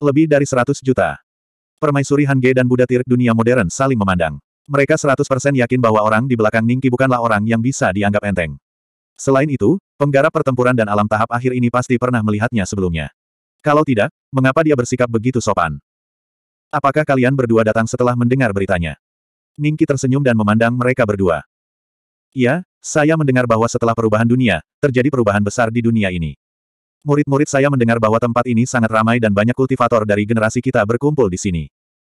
Lebih dari 100 juta. Permaisuri Hange dan Buddha Tirk dunia modern saling memandang. Mereka 100% yakin bahwa orang di belakang Ningki bukanlah orang yang bisa dianggap enteng. Selain itu, penggarap pertempuran dan alam tahap akhir ini pasti pernah melihatnya sebelumnya. Kalau tidak, mengapa dia bersikap begitu sopan? Apakah kalian berdua datang setelah mendengar beritanya? Ningki tersenyum dan memandang mereka berdua. Iya, saya mendengar bahwa setelah perubahan dunia, terjadi perubahan besar di dunia ini. Murid-murid saya mendengar bahwa tempat ini sangat ramai dan banyak kultivator dari generasi kita berkumpul di sini.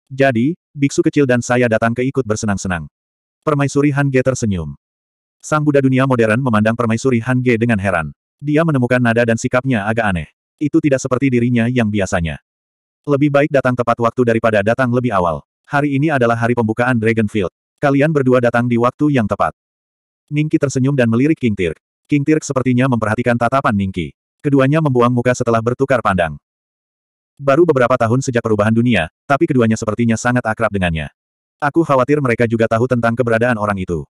Jadi, biksu kecil dan saya datang ke ikut bersenang-senang. Permaisuri Han Ge tersenyum. Sang Buddha dunia modern memandang permaisuri Han Ge dengan heran. Dia menemukan nada dan sikapnya agak aneh. Itu tidak seperti dirinya yang biasanya. Lebih baik datang tepat waktu daripada datang lebih awal. Hari ini adalah hari pembukaan Dragonfield. Kalian berdua datang di waktu yang tepat. Ningki tersenyum dan melirik King Tirk. King Tirk sepertinya memperhatikan tatapan Ningki. Keduanya membuang muka setelah bertukar pandang. Baru beberapa tahun sejak perubahan dunia, tapi keduanya sepertinya sangat akrab dengannya. Aku khawatir mereka juga tahu tentang keberadaan orang itu.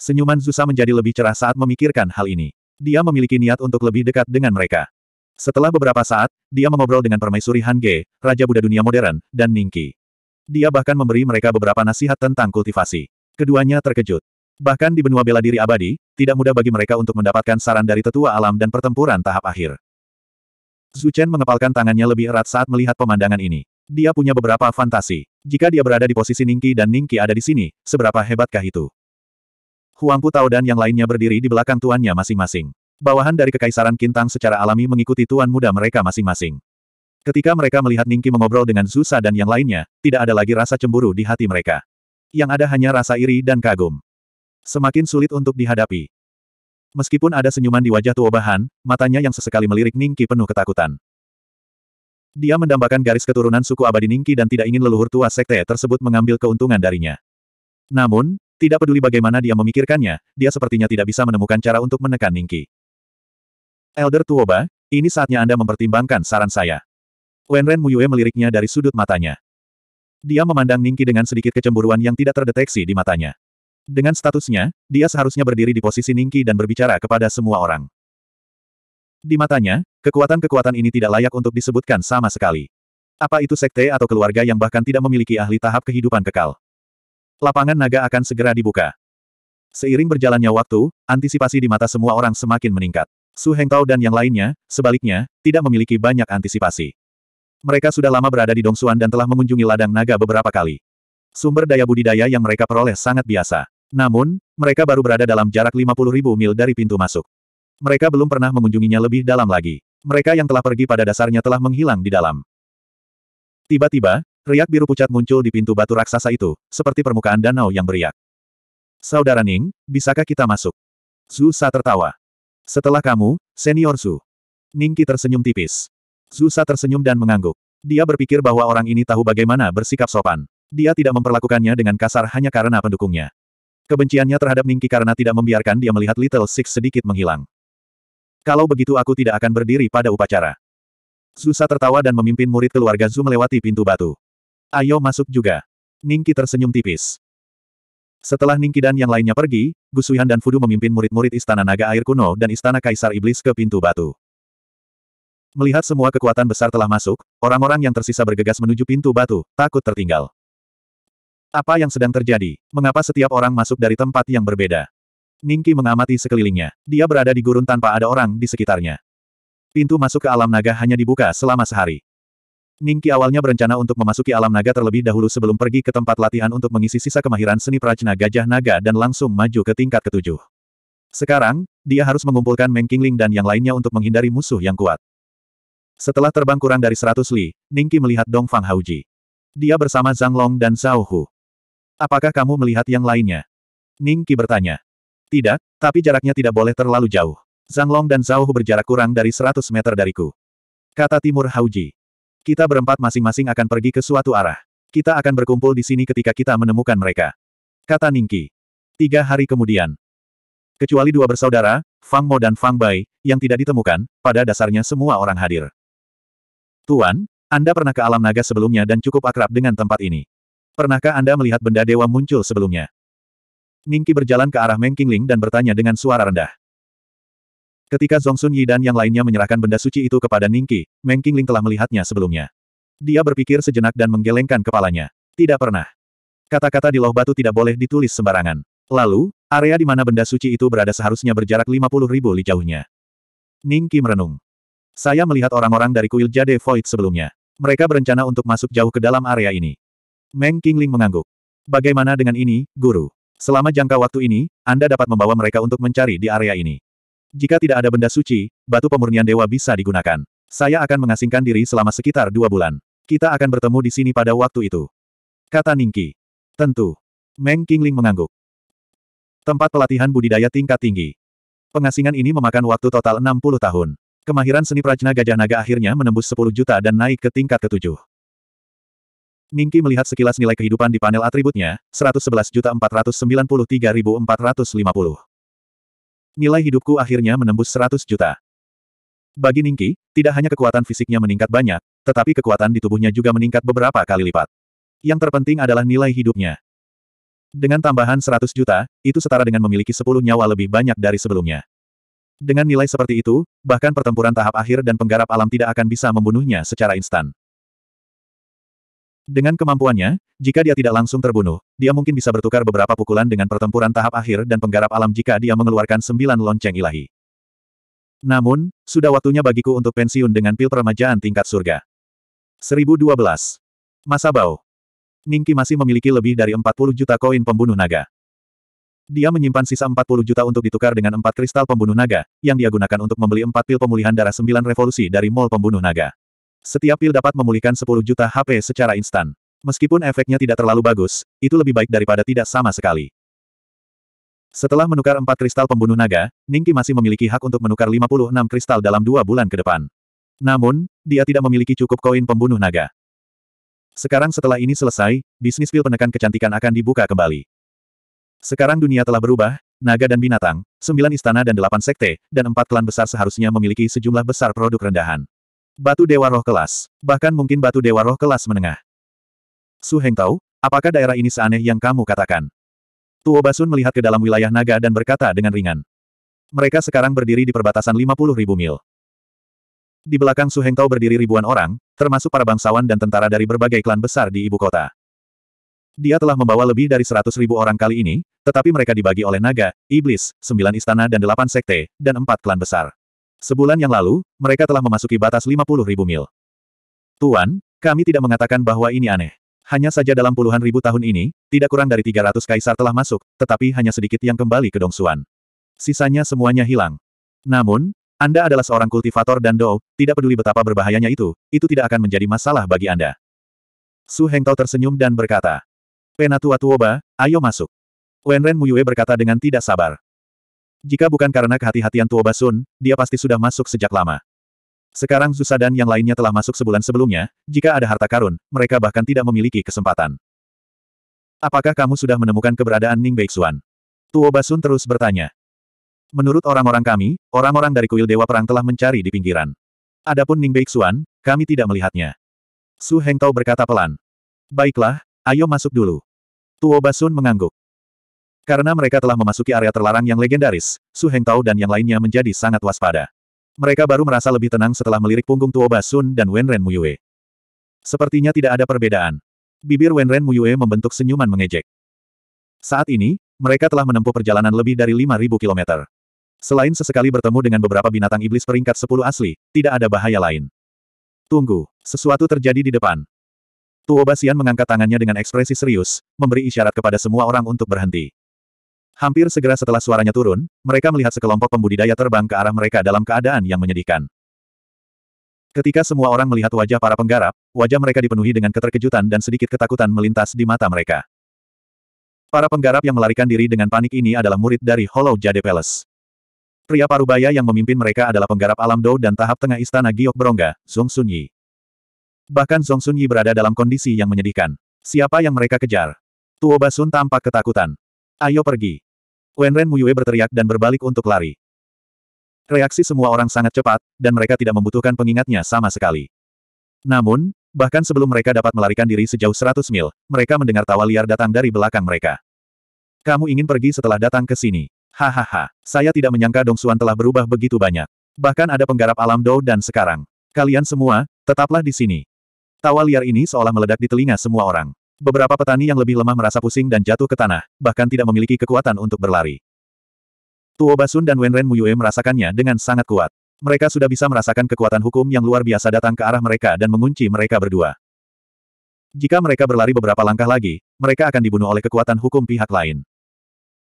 Senyuman Zusa menjadi lebih cerah saat memikirkan hal ini. Dia memiliki niat untuk lebih dekat dengan mereka. Setelah beberapa saat, dia mengobrol dengan permaisuri Han Ge, Raja Buddha Dunia Modern, dan Ningki. Dia bahkan memberi mereka beberapa nasihat tentang kultivasi. Keduanya terkejut. Bahkan di benua bela diri abadi, tidak mudah bagi mereka untuk mendapatkan saran dari tetua alam dan pertempuran tahap akhir. Zhu Chen mengepalkan tangannya lebih erat saat melihat pemandangan ini. Dia punya beberapa fantasi. Jika dia berada di posisi Ningki dan Ningki ada di sini, seberapa hebatkah itu? Huangpu Tao dan yang lainnya berdiri di belakang tuannya masing-masing. Bawahan dari Kekaisaran Kintang secara alami mengikuti tuan muda mereka masing-masing. Ketika mereka melihat Ningki mengobrol dengan Zusa dan yang lainnya, tidak ada lagi rasa cemburu di hati mereka. Yang ada hanya rasa iri dan kagum semakin sulit untuk dihadapi. Meskipun ada senyuman di wajah Tuobahan, matanya yang sesekali melirik Ningki penuh ketakutan. Dia mendambakan garis keturunan suku abadi Ningki dan tidak ingin leluhur tua sekte tersebut mengambil keuntungan darinya. Namun, tidak peduli bagaimana dia memikirkannya, dia sepertinya tidak bisa menemukan cara untuk menekan Ningki. Elder Tuoba, ini saatnya Anda mempertimbangkan saran saya. Wenren Muyue meliriknya dari sudut matanya. Dia memandang Ningki dengan sedikit kecemburuan yang tidak terdeteksi di matanya. Dengan statusnya, dia seharusnya berdiri di posisi Ningki dan berbicara kepada semua orang. Di matanya, kekuatan-kekuatan ini tidak layak untuk disebutkan sama sekali. Apa itu sekte atau keluarga yang bahkan tidak memiliki ahli tahap kehidupan kekal? Lapangan naga akan segera dibuka. Seiring berjalannya waktu, antisipasi di mata semua orang semakin meningkat. Su Hengtao dan yang lainnya, sebaliknya, tidak memiliki banyak antisipasi. Mereka sudah lama berada di Dongsuan dan telah mengunjungi ladang naga beberapa kali. Sumber daya budidaya yang mereka peroleh sangat biasa. Namun, mereka baru berada dalam jarak 50.000 mil dari pintu masuk. Mereka belum pernah mengunjunginya lebih dalam lagi. Mereka yang telah pergi pada dasarnya telah menghilang di dalam. Tiba-tiba, riak biru pucat muncul di pintu batu raksasa itu, seperti permukaan danau yang beriak. Saudara Ning, bisakah kita masuk? Zhu Sa tertawa. Setelah kamu, senior Zhu. Ningki tersenyum tipis. Zhu Sa tersenyum dan mengangguk. Dia berpikir bahwa orang ini tahu bagaimana bersikap sopan. Dia tidak memperlakukannya dengan kasar hanya karena pendukungnya. Kebenciannya terhadap Ningki karena tidak membiarkan dia melihat Little Six sedikit menghilang. Kalau begitu aku tidak akan berdiri pada upacara. Zusa tertawa dan memimpin murid keluarga Zu melewati pintu batu. Ayo masuk juga. Ningki tersenyum tipis. Setelah Ningki dan yang lainnya pergi, Gusuihan dan Fudu memimpin murid-murid Istana Naga Air Kuno dan Istana Kaisar Iblis ke pintu batu. Melihat semua kekuatan besar telah masuk, orang-orang yang tersisa bergegas menuju pintu batu, takut tertinggal. Apa yang sedang terjadi? Mengapa setiap orang masuk dari tempat yang berbeda? Ningki mengamati sekelilingnya. Dia berada di gurun tanpa ada orang di sekitarnya. Pintu masuk ke alam naga hanya dibuka selama sehari. Ningki awalnya berencana untuk memasuki alam naga terlebih dahulu sebelum pergi ke tempat latihan untuk mengisi sisa kemahiran seni prajna gajah naga dan langsung maju ke tingkat ketujuh. Sekarang, dia harus mengumpulkan Meng Qingling dan yang lainnya untuk menghindari musuh yang kuat. Setelah terbang kurang dari seratus li, Ningki melihat Dong Fang Hauji. Dia bersama Zhang Long dan Zhao Hu. Apakah kamu melihat yang lainnya? Ning Qi bertanya. Tidak, tapi jaraknya tidak boleh terlalu jauh. Zhang Long dan Zhao Hu berjarak kurang dari 100 meter dariku. Kata Timur Hauji. Kita berempat masing-masing akan pergi ke suatu arah. Kita akan berkumpul di sini ketika kita menemukan mereka. Kata Ning Qi. Tiga hari kemudian. Kecuali dua bersaudara, Fang Mo dan Fang Bai, yang tidak ditemukan, pada dasarnya semua orang hadir. Tuan, Anda pernah ke alam naga sebelumnya dan cukup akrab dengan tempat ini. Pernahkah Anda melihat benda dewa muncul sebelumnya? Ningki berjalan ke arah Meng Qingling dan bertanya dengan suara rendah. Ketika Zongsun Yi dan yang lainnya menyerahkan benda suci itu kepada Ningki, Meng Qingling telah melihatnya sebelumnya. Dia berpikir sejenak dan menggelengkan kepalanya. Tidak pernah. Kata-kata di loh batu tidak boleh ditulis sembarangan. Lalu, area di mana benda suci itu berada seharusnya berjarak 50 ribu li jauhnya. Ningki merenung. Saya melihat orang-orang dari kuil Jade Void sebelumnya. Mereka berencana untuk masuk jauh ke dalam area ini. Meng Qingling mengangguk. Bagaimana dengan ini, guru? Selama jangka waktu ini, Anda dapat membawa mereka untuk mencari di area ini. Jika tidak ada benda suci, batu pemurnian dewa bisa digunakan. Saya akan mengasingkan diri selama sekitar dua bulan. Kita akan bertemu di sini pada waktu itu. Kata Ningki. Tentu. Meng Qingling mengangguk. Tempat pelatihan budidaya tingkat tinggi. Pengasingan ini memakan waktu total 60 tahun. Kemahiran seni prajna gajah naga akhirnya menembus 10 juta dan naik ke tingkat ketujuh. Ningki melihat sekilas nilai kehidupan di panel atributnya, 111.493.450. Nilai hidupku akhirnya menembus 100 juta. Bagi Ningki, tidak hanya kekuatan fisiknya meningkat banyak, tetapi kekuatan di tubuhnya juga meningkat beberapa kali lipat. Yang terpenting adalah nilai hidupnya. Dengan tambahan 100 juta, itu setara dengan memiliki 10 nyawa lebih banyak dari sebelumnya. Dengan nilai seperti itu, bahkan pertempuran tahap akhir dan penggarap alam tidak akan bisa membunuhnya secara instan. Dengan kemampuannya, jika dia tidak langsung terbunuh, dia mungkin bisa bertukar beberapa pukulan dengan pertempuran tahap akhir dan penggarap alam jika dia mengeluarkan sembilan lonceng ilahi. Namun, sudah waktunya bagiku untuk pensiun dengan pil peremajaan tingkat surga. 1012. Masa Bau. Ningki masih memiliki lebih dari 40 juta koin pembunuh naga. Dia menyimpan sisa 40 juta untuk ditukar dengan empat kristal pembunuh naga, yang dia gunakan untuk membeli empat pil pemulihan darah sembilan revolusi dari mall pembunuh naga. Setiap pil dapat memulihkan 10 juta HP secara instan. Meskipun efeknya tidak terlalu bagus, itu lebih baik daripada tidak sama sekali. Setelah menukar empat kristal pembunuh naga, Ningki masih memiliki hak untuk menukar 56 kristal dalam dua bulan ke depan. Namun, dia tidak memiliki cukup koin pembunuh naga. Sekarang setelah ini selesai, bisnis pil penekan kecantikan akan dibuka kembali. Sekarang dunia telah berubah, naga dan binatang, sembilan istana dan delapan sekte, dan empat klan besar seharusnya memiliki sejumlah besar produk rendahan. Batu Dewa Roh Kelas. Bahkan mungkin Batu Dewa Roh Kelas menengah. Su Heng tahu, apakah daerah ini seaneh yang kamu katakan? Tuo Basun melihat ke dalam wilayah naga dan berkata dengan ringan. Mereka sekarang berdiri di perbatasan 50 ribu mil. Di belakang Su Heng Tao berdiri ribuan orang, termasuk para bangsawan dan tentara dari berbagai klan besar di ibu kota. Dia telah membawa lebih dari 100 ribu orang kali ini, tetapi mereka dibagi oleh naga, iblis, sembilan istana dan delapan sekte, dan empat klan besar. Sebulan yang lalu, mereka telah memasuki batas 50 ribu mil. Tuan, kami tidak mengatakan bahwa ini aneh. Hanya saja dalam puluhan ribu tahun ini, tidak kurang dari 300 kaisar telah masuk, tetapi hanya sedikit yang kembali ke Dongsuan. Sisanya semuanya hilang. Namun, Anda adalah seorang kultivator dan dou, tidak peduli betapa berbahayanya itu, itu tidak akan menjadi masalah bagi Anda. Su Heng Hengtao tersenyum dan berkata, Penatua Tuoba, ayo masuk. Wenren Muyue berkata dengan tidak sabar. Jika bukan karena kehati-hatian Tuo Basun, dia pasti sudah masuk sejak lama. Sekarang Zusa dan yang lainnya telah masuk sebulan sebelumnya, jika ada harta karun, mereka bahkan tidak memiliki kesempatan. Apakah kamu sudah menemukan keberadaan Ning Beixuan? Tuo Basun terus bertanya. Menurut orang-orang kami, orang-orang dari kuil Dewa Perang telah mencari di pinggiran. Adapun Ning Beixuan, kami tidak melihatnya. Su Hengtao berkata pelan. Baiklah, ayo masuk dulu. Tuo Basun mengangguk. Karena mereka telah memasuki area terlarang yang legendaris, Su Heng dan yang lainnya menjadi sangat waspada. Mereka baru merasa lebih tenang setelah melirik punggung Tuo Basun dan Wenren Muyue. Sepertinya tidak ada perbedaan. Bibir Wenren Muyue membentuk senyuman mengejek. Saat ini, mereka telah menempuh perjalanan lebih dari 5.000 kilometer. Selain sesekali bertemu dengan beberapa binatang iblis peringkat 10 asli, tidak ada bahaya lain. Tunggu, sesuatu terjadi di depan. Tuo Basian mengangkat tangannya dengan ekspresi serius, memberi isyarat kepada semua orang untuk berhenti. Hampir segera setelah suaranya turun, mereka melihat sekelompok pembudidaya terbang ke arah mereka dalam keadaan yang menyedihkan. Ketika semua orang melihat wajah para penggarap, wajah mereka dipenuhi dengan keterkejutan dan sedikit ketakutan melintas di mata mereka. Para penggarap yang melarikan diri dengan panik ini adalah murid dari Hollow Jade Palace. Pria parubaya yang memimpin mereka adalah penggarap alam Dou dan tahap tengah istana Giok Berongga, Zong Sunyi. Bahkan Zong Sunyi berada dalam kondisi yang menyedihkan. Siapa yang mereka kejar? Tuo Basun tampak ketakutan. Ayo pergi. Wenren Muyue berteriak dan berbalik untuk lari. Reaksi semua orang sangat cepat, dan mereka tidak membutuhkan pengingatnya sama sekali. Namun, bahkan sebelum mereka dapat melarikan diri sejauh 100 mil, mereka mendengar tawa liar datang dari belakang mereka. Kamu ingin pergi setelah datang ke sini. Hahaha, saya tidak menyangka Dong Xuan telah berubah begitu banyak. Bahkan ada penggarap alam Dou dan sekarang. Kalian semua, tetaplah di sini. Tawa liar ini seolah meledak di telinga semua orang. Beberapa petani yang lebih lemah merasa pusing dan jatuh ke tanah, bahkan tidak memiliki kekuatan untuk berlari. Tuo Basun dan Wenren Muyue merasakannya dengan sangat kuat. Mereka sudah bisa merasakan kekuatan hukum yang luar biasa datang ke arah mereka dan mengunci mereka berdua. Jika mereka berlari beberapa langkah lagi, mereka akan dibunuh oleh kekuatan hukum pihak lain.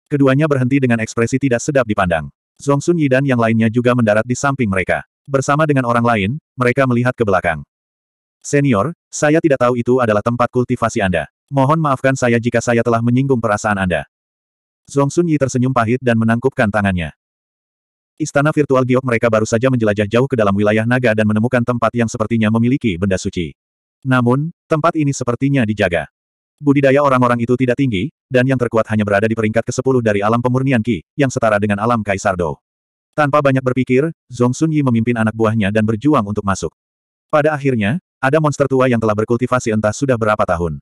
Keduanya berhenti dengan ekspresi tidak sedap dipandang. Zhongsun Yi dan yang lainnya juga mendarat di samping mereka. Bersama dengan orang lain, mereka melihat ke belakang. Senior, saya tidak tahu itu adalah tempat kultivasi Anda. Mohon maafkan saya jika saya telah menyinggung perasaan Anda. Zhong Sun Yi tersenyum pahit dan menangkupkan tangannya. Istana virtual giok mereka baru saja menjelajah jauh ke dalam wilayah naga dan menemukan tempat yang sepertinya memiliki benda suci. Namun, tempat ini sepertinya dijaga. Budidaya orang-orang itu tidak tinggi, dan yang terkuat hanya berada di peringkat ke-10 dari alam pemurnian Ki, yang setara dengan alam Kaisar Do. Tanpa banyak berpikir, Zhong Sun Yi memimpin anak buahnya dan berjuang untuk masuk. Pada akhirnya, ada monster tua yang telah berkultivasi entah sudah berapa tahun.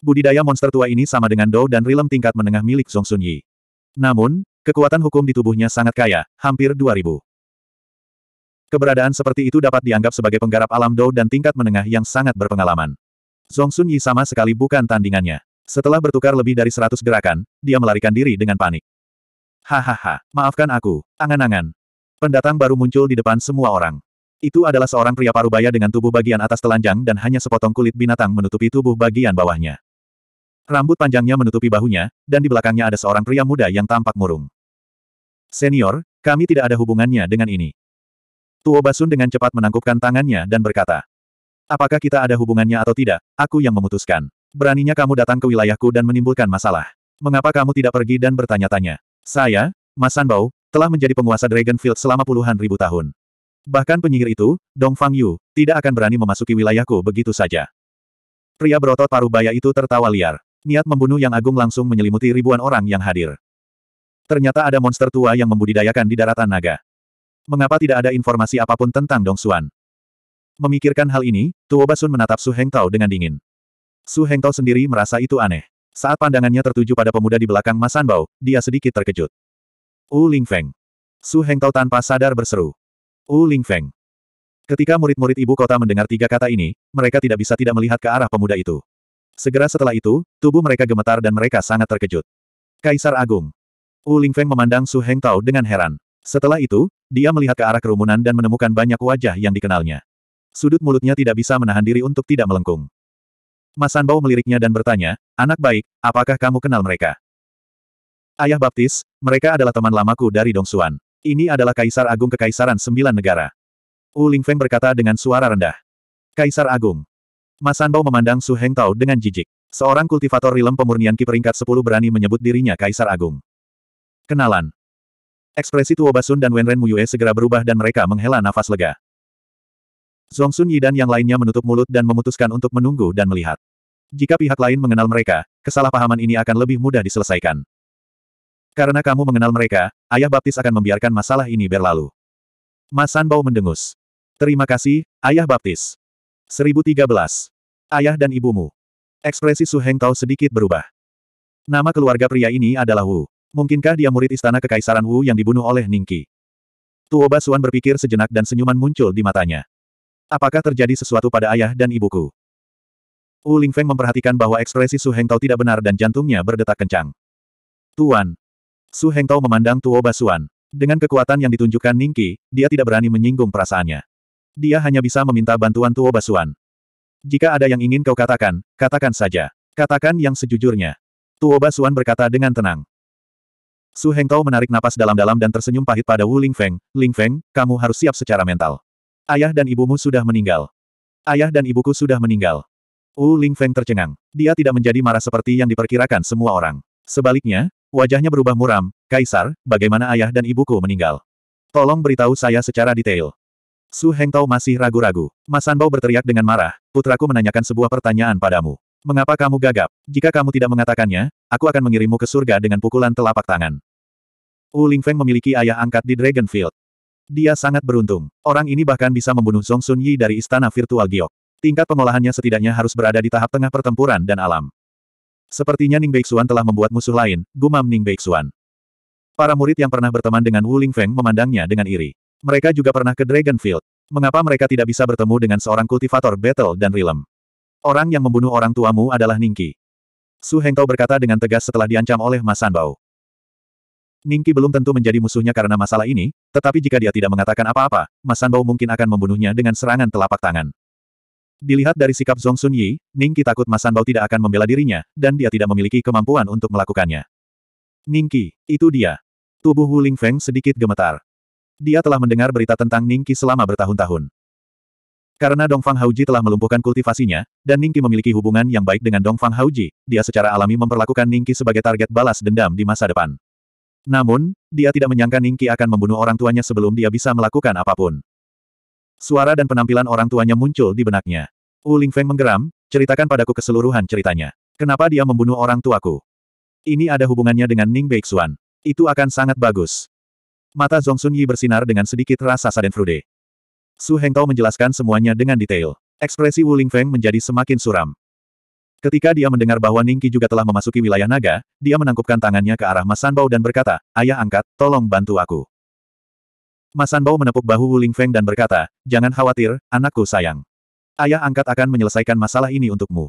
Budidaya monster tua ini sama dengan Dou dan Rilem tingkat menengah milik Zhong Sun Yi. Namun, kekuatan hukum di tubuhnya sangat kaya, hampir 2000. Keberadaan seperti itu dapat dianggap sebagai penggarap alam Dou dan tingkat menengah yang sangat berpengalaman. Zhong Sun Yi sama sekali bukan tandingannya. Setelah bertukar lebih dari 100 gerakan, dia melarikan diri dengan panik. Hahaha, maafkan aku, angan-angan. Pendatang baru muncul di depan semua orang. Itu adalah seorang pria parubaya dengan tubuh bagian atas telanjang dan hanya sepotong kulit binatang menutupi tubuh bagian bawahnya. Rambut panjangnya menutupi bahunya, dan di belakangnya ada seorang pria muda yang tampak murung. Senior, kami tidak ada hubungannya dengan ini. Tuo Basun dengan cepat menangkupkan tangannya dan berkata, Apakah kita ada hubungannya atau tidak, aku yang memutuskan. Beraninya kamu datang ke wilayahku dan menimbulkan masalah. Mengapa kamu tidak pergi dan bertanya-tanya? Saya, Mas telah menjadi penguasa Dragonfield selama puluhan ribu tahun. Bahkan penyihir itu, Dong Fang Yu, tidak akan berani memasuki wilayahku begitu saja. Pria berotot paruh baya itu tertawa liar. Niat membunuh yang agung langsung menyelimuti ribuan orang yang hadir. Ternyata ada monster tua yang membudidayakan di daratan naga. Mengapa tidak ada informasi apapun tentang Dong Xuan? Memikirkan hal ini, Tuo Basun menatap Su Heng Tao dengan dingin. Su Heng Tao sendiri merasa itu aneh. Saat pandangannya tertuju pada pemuda di belakang Masan Bao, dia sedikit terkejut. Wu Ling Feng. Su Heng Tao tanpa sadar berseru. U Ling Feng. Ketika murid-murid ibu kota mendengar tiga kata ini, mereka tidak bisa tidak melihat ke arah pemuda itu. Segera setelah itu, tubuh mereka gemetar dan mereka sangat terkejut. Kaisar Agung. U Ling Feng memandang Su Heng Tao dengan heran. Setelah itu, dia melihat ke arah kerumunan dan menemukan banyak wajah yang dikenalnya. Sudut mulutnya tidak bisa menahan diri untuk tidak melengkung. Mas Sanbao meliriknya dan bertanya, Anak baik, apakah kamu kenal mereka? Ayah baptis, mereka adalah teman lamaku dari Dong Xuan. Ini adalah Kaisar Agung Kekaisaran Sembilan Negara. Wu Lingfeng berkata dengan suara rendah. Kaisar Agung. Ma Sanbao memandang Su Heng Tao dengan jijik. Seorang kultivator rilem pemurnian Ki peringkat 10 berani menyebut dirinya Kaisar Agung. Kenalan. Ekspresi Tuo Basun dan Wenren Muyue segera berubah dan mereka menghela nafas lega. Sun Yi dan yang lainnya menutup mulut dan memutuskan untuk menunggu dan melihat. Jika pihak lain mengenal mereka, kesalahpahaman ini akan lebih mudah diselesaikan. Karena kamu mengenal mereka, ayah baptis akan membiarkan masalah ini berlalu. Mas Bao mendengus. Terima kasih, ayah baptis. 1013. Ayah dan ibumu. Ekspresi Su Heng Tao sedikit berubah. Nama keluarga pria ini adalah Wu. Mungkinkah dia murid istana kekaisaran Wu yang dibunuh oleh Ningqi? Tuo Basuan berpikir sejenak dan senyuman muncul di matanya. Apakah terjadi sesuatu pada ayah dan ibuku? Wu Lingfeng memperhatikan bahwa ekspresi Su Heng Tao tidak benar dan jantungnya berdetak kencang. Tuan, Su Heng Tao memandang Tuo Basuan. Dengan kekuatan yang ditunjukkan Ningki, dia tidak berani menyinggung perasaannya. Dia hanya bisa meminta bantuan Tuo Basuan. Jika ada yang ingin kau katakan, katakan saja. Katakan yang sejujurnya. Tuo Basuan berkata dengan tenang. Su Heng Tao menarik napas dalam-dalam dan tersenyum pahit pada Wu Lingfeng. Lingfeng, kamu harus siap secara mental. Ayah dan ibumu sudah meninggal. Ayah dan ibuku sudah meninggal. Wu Lingfeng tercengang. Dia tidak menjadi marah seperti yang diperkirakan semua orang. Sebaliknya, Wajahnya berubah muram, Kaisar, bagaimana ayah dan ibuku meninggal? Tolong beritahu saya secara detail. Su Heng masih ragu-ragu. Masanbao berteriak dengan marah, putraku menanyakan sebuah pertanyaan padamu. Mengapa kamu gagap? Jika kamu tidak mengatakannya, aku akan mengirimmu ke surga dengan pukulan telapak tangan. Wu Lingfeng memiliki ayah angkat di Dragonfield. Dia sangat beruntung. Orang ini bahkan bisa membunuh Zong Sun Yi dari istana virtual Giok. Tingkat pengolahannya setidaknya harus berada di tahap tengah pertempuran dan alam. Sepertinya Ning Beixuan telah membuat musuh lain, gumam Ning Beixuan. Para murid yang pernah berteman dengan Wu Lingfeng memandangnya dengan iri. Mereka juga pernah ke Dragonfield. Mengapa mereka tidak bisa bertemu dengan seorang kultivator battle dan rilem? Orang yang membunuh orang tuamu adalah Ningki. Su Hengtao berkata dengan tegas setelah diancam oleh Mas Sanbao. Ningki belum tentu menjadi musuhnya karena masalah ini, tetapi jika dia tidak mengatakan apa-apa, Mas Sanbao mungkin akan membunuhnya dengan serangan telapak tangan. Dilihat dari sikap Zong Sun Yi, Ningqi takut Masan Bao tidak akan membela dirinya, dan dia tidak memiliki kemampuan untuk melakukannya. Ningqi, itu dia. Tubuh Wu Ling Feng sedikit gemetar. Dia telah mendengar berita tentang Ningqi selama bertahun-tahun. Karena Dongfang Hauji telah melumpuhkan kultivasinya, dan Ningqi memiliki hubungan yang baik dengan Dongfang Hauji, dia secara alami memperlakukan Ningqi sebagai target balas dendam di masa depan. Namun, dia tidak menyangka Ningqi akan membunuh orang tuanya sebelum dia bisa melakukan apapun. Suara dan penampilan orang tuanya muncul di benaknya. Wu Feng menggeram, ceritakan padaku keseluruhan ceritanya. Kenapa dia membunuh orang tuaku? Ini ada hubungannya dengan Ning Beixuan. Itu akan sangat bagus. Mata Zongsun Yi bersinar dengan sedikit rasa frude. Su Heng Tao menjelaskan semuanya dengan detail. Ekspresi Wu Feng menjadi semakin suram. Ketika dia mendengar bahwa Ning Qi juga telah memasuki wilayah naga, dia menangkupkan tangannya ke arah Mas Sanbao dan berkata, Ayah angkat, tolong bantu aku. Masanbao menepuk bahu Wuling Feng dan berkata, Jangan khawatir, anakku sayang. Ayah angkat akan menyelesaikan masalah ini untukmu.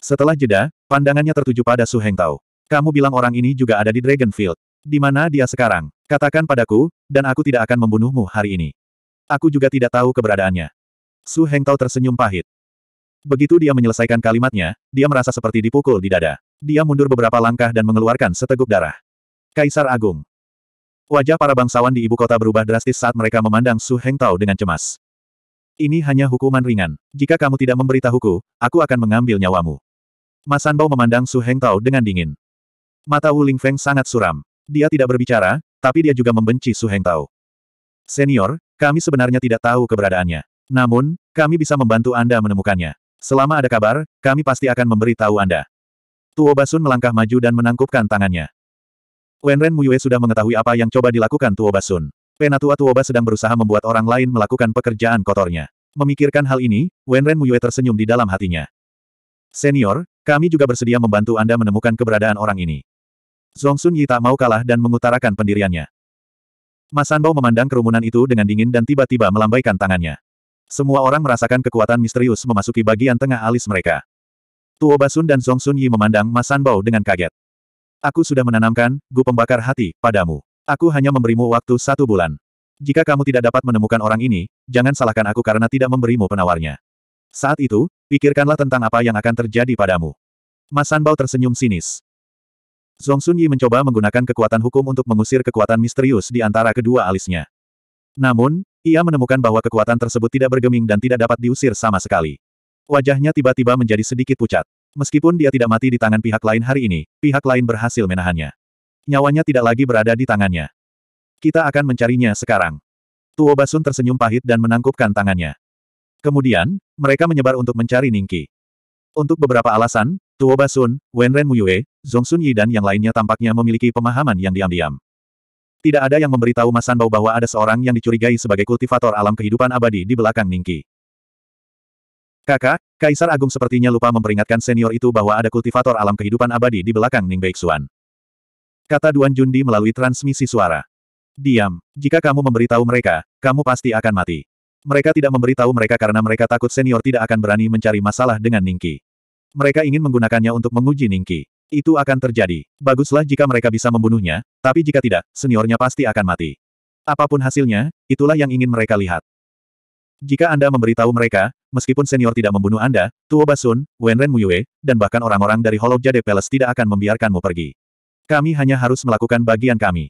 Setelah jeda, pandangannya tertuju pada Su Heng Tao. Kamu bilang orang ini juga ada di Dragonfield. Di mana dia sekarang? Katakan padaku, dan aku tidak akan membunuhmu hari ini. Aku juga tidak tahu keberadaannya. Su Heng Tao tersenyum pahit. Begitu dia menyelesaikan kalimatnya, dia merasa seperti dipukul di dada. Dia mundur beberapa langkah dan mengeluarkan seteguk darah. Kaisar Agung. Wajah para bangsawan di ibu kota berubah drastis saat mereka memandang Su Heng Tao dengan cemas. Ini hanya hukuman ringan. Jika kamu tidak memberitahuku, aku akan mengambil nyawamu. Masan Bao memandang Su Heng Tao dengan dingin. Mata Wu Ling Feng sangat suram. Dia tidak berbicara, tapi dia juga membenci Su Heng Tao. Senior, kami sebenarnya tidak tahu keberadaannya. Namun, kami bisa membantu Anda menemukannya. Selama ada kabar, kami pasti akan memberitahu Anda. Tuo Basun melangkah maju dan menangkupkan tangannya. Wenren Muyue sudah mengetahui apa yang coba dilakukan Tuoba Sun. Penatua Tuoba sedang berusaha membuat orang lain melakukan pekerjaan kotornya. Memikirkan hal ini, Wenren Muyue tersenyum di dalam hatinya. Senior, kami juga bersedia membantu Anda menemukan keberadaan orang ini. Zongsun Yi tak mau kalah dan mengutarakan pendiriannya. Mas Sanbao memandang kerumunan itu dengan dingin dan tiba-tiba melambaikan tangannya. Semua orang merasakan kekuatan misterius memasuki bagian tengah alis mereka. Tuo Basun dan Zongsun Yi memandang Mas Sanbao dengan kaget. Aku sudah menanamkan, gu pembakar hati, padamu. Aku hanya memberimu waktu satu bulan. Jika kamu tidak dapat menemukan orang ini, jangan salahkan aku karena tidak memberimu penawarnya. Saat itu, pikirkanlah tentang apa yang akan terjadi padamu. Mas Sanbao tersenyum sinis. Zong Sun Yi mencoba menggunakan kekuatan hukum untuk mengusir kekuatan misterius di antara kedua alisnya. Namun, ia menemukan bahwa kekuatan tersebut tidak bergeming dan tidak dapat diusir sama sekali. Wajahnya tiba-tiba menjadi sedikit pucat. Meskipun dia tidak mati di tangan pihak lain hari ini, pihak lain berhasil menahannya. Nyawanya tidak lagi berada di tangannya. Kita akan mencarinya sekarang. Tuo Basun tersenyum pahit dan menangkupkan tangannya. Kemudian, mereka menyebar untuk mencari Ningki. Untuk beberapa alasan, Tuo Basun, Wenren Muyue, Zongsun Yi dan yang lainnya tampaknya memiliki pemahaman yang diam-diam. Tidak ada yang memberitahu Mas bahwa ada seorang yang dicurigai sebagai kultivator alam kehidupan abadi di belakang Ningki. Kakak, Kaisar Agung sepertinya lupa memperingatkan senior itu bahwa ada kultivator alam kehidupan abadi di belakang Ning Beixuan. Kata Duan Jundi melalui transmisi suara. Diam, jika kamu memberitahu mereka, kamu pasti akan mati. Mereka tidak memberitahu mereka karena mereka takut senior tidak akan berani mencari masalah dengan Ningki. Mereka ingin menggunakannya untuk menguji Ningki. Itu akan terjadi. Baguslah jika mereka bisa membunuhnya, tapi jika tidak, seniornya pasti akan mati. Apapun hasilnya, itulah yang ingin mereka lihat. Jika Anda memberitahu mereka, meskipun senior tidak membunuh Anda, Tuo Basun, Wenren Muyue, dan bahkan orang-orang dari Hollow Jade Palace tidak akan membiarkanmu pergi. Kami hanya harus melakukan bagian kami.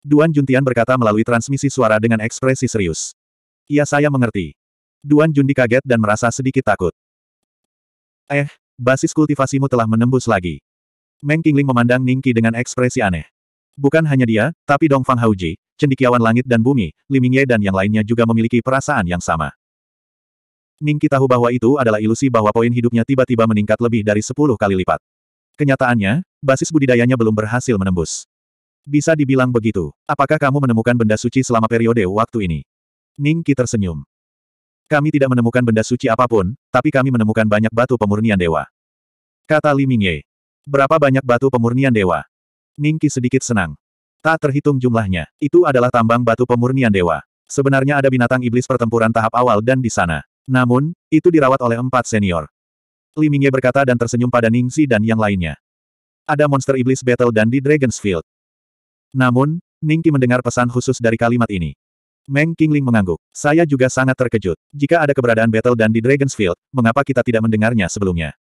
Duan Juntian berkata melalui transmisi suara dengan ekspresi serius. Iya saya mengerti. Duan Jun kaget dan merasa sedikit takut. Eh, basis kultivasimu telah menembus lagi. Meng Qingling memandang Ningki dengan ekspresi aneh. Bukan hanya dia, tapi Dong Fang Hauji, cendikiawan langit dan bumi, Limingye dan yang lainnya juga memiliki perasaan yang sama. Ningki tahu bahwa itu adalah ilusi bahwa poin hidupnya tiba-tiba meningkat lebih dari 10 kali lipat. Kenyataannya, basis budidayanya belum berhasil menembus. Bisa dibilang begitu. Apakah kamu menemukan benda suci selama periode waktu ini? Ningki tersenyum. Kami tidak menemukan benda suci apapun, tapi kami menemukan banyak batu pemurnian dewa. Kata Limingye. Berapa banyak batu pemurnian dewa? Ningki sedikit senang. Tak terhitung jumlahnya, itu adalah tambang batu pemurnian dewa. Sebenarnya ada binatang iblis pertempuran tahap awal dan di sana. Namun, itu dirawat oleh empat senior. Limingye berkata dan tersenyum pada Ningsi dan yang lainnya. Ada monster iblis battle dan di Dragons Field. Namun, Ningki mendengar pesan khusus dari kalimat ini. Meng Qingling mengangguk. Saya juga sangat terkejut. Jika ada keberadaan battle dan di Dragons Field, mengapa kita tidak mendengarnya sebelumnya?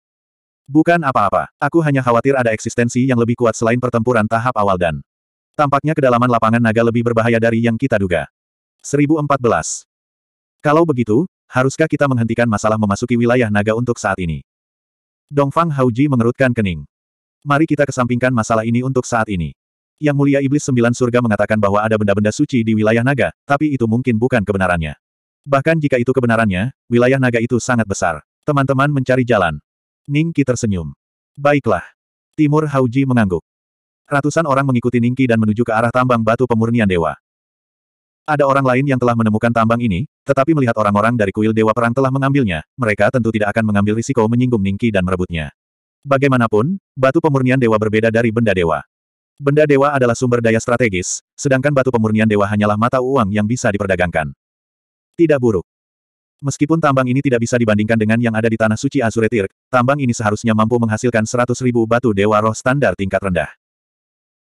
Bukan apa-apa. Aku hanya khawatir ada eksistensi yang lebih kuat selain pertempuran tahap awal dan... Tampaknya kedalaman lapangan naga lebih berbahaya dari yang kita duga. 1014. Kalau begitu, haruskah kita menghentikan masalah memasuki wilayah naga untuk saat ini? Dongfang Hauji mengerutkan kening. Mari kita kesampingkan masalah ini untuk saat ini. Yang Mulia Iblis Sembilan Surga mengatakan bahwa ada benda-benda suci di wilayah naga, tapi itu mungkin bukan kebenarannya. Bahkan jika itu kebenarannya, wilayah naga itu sangat besar. Teman-teman mencari jalan. Ningki tersenyum. Baiklah. Timur Hauji mengangguk. Ratusan orang mengikuti Ningki dan menuju ke arah tambang batu pemurnian dewa. Ada orang lain yang telah menemukan tambang ini, tetapi melihat orang-orang dari kuil Dewa Perang telah mengambilnya, mereka tentu tidak akan mengambil risiko menyinggung Ningki dan merebutnya. Bagaimanapun, batu pemurnian dewa berbeda dari benda dewa. Benda dewa adalah sumber daya strategis, sedangkan batu pemurnian dewa hanyalah mata uang yang bisa diperdagangkan. Tidak buruk. Meskipun tambang ini tidak bisa dibandingkan dengan yang ada di Tanah Suci Azuretir, tambang ini seharusnya mampu menghasilkan 100.000 batu dewa roh standar tingkat rendah.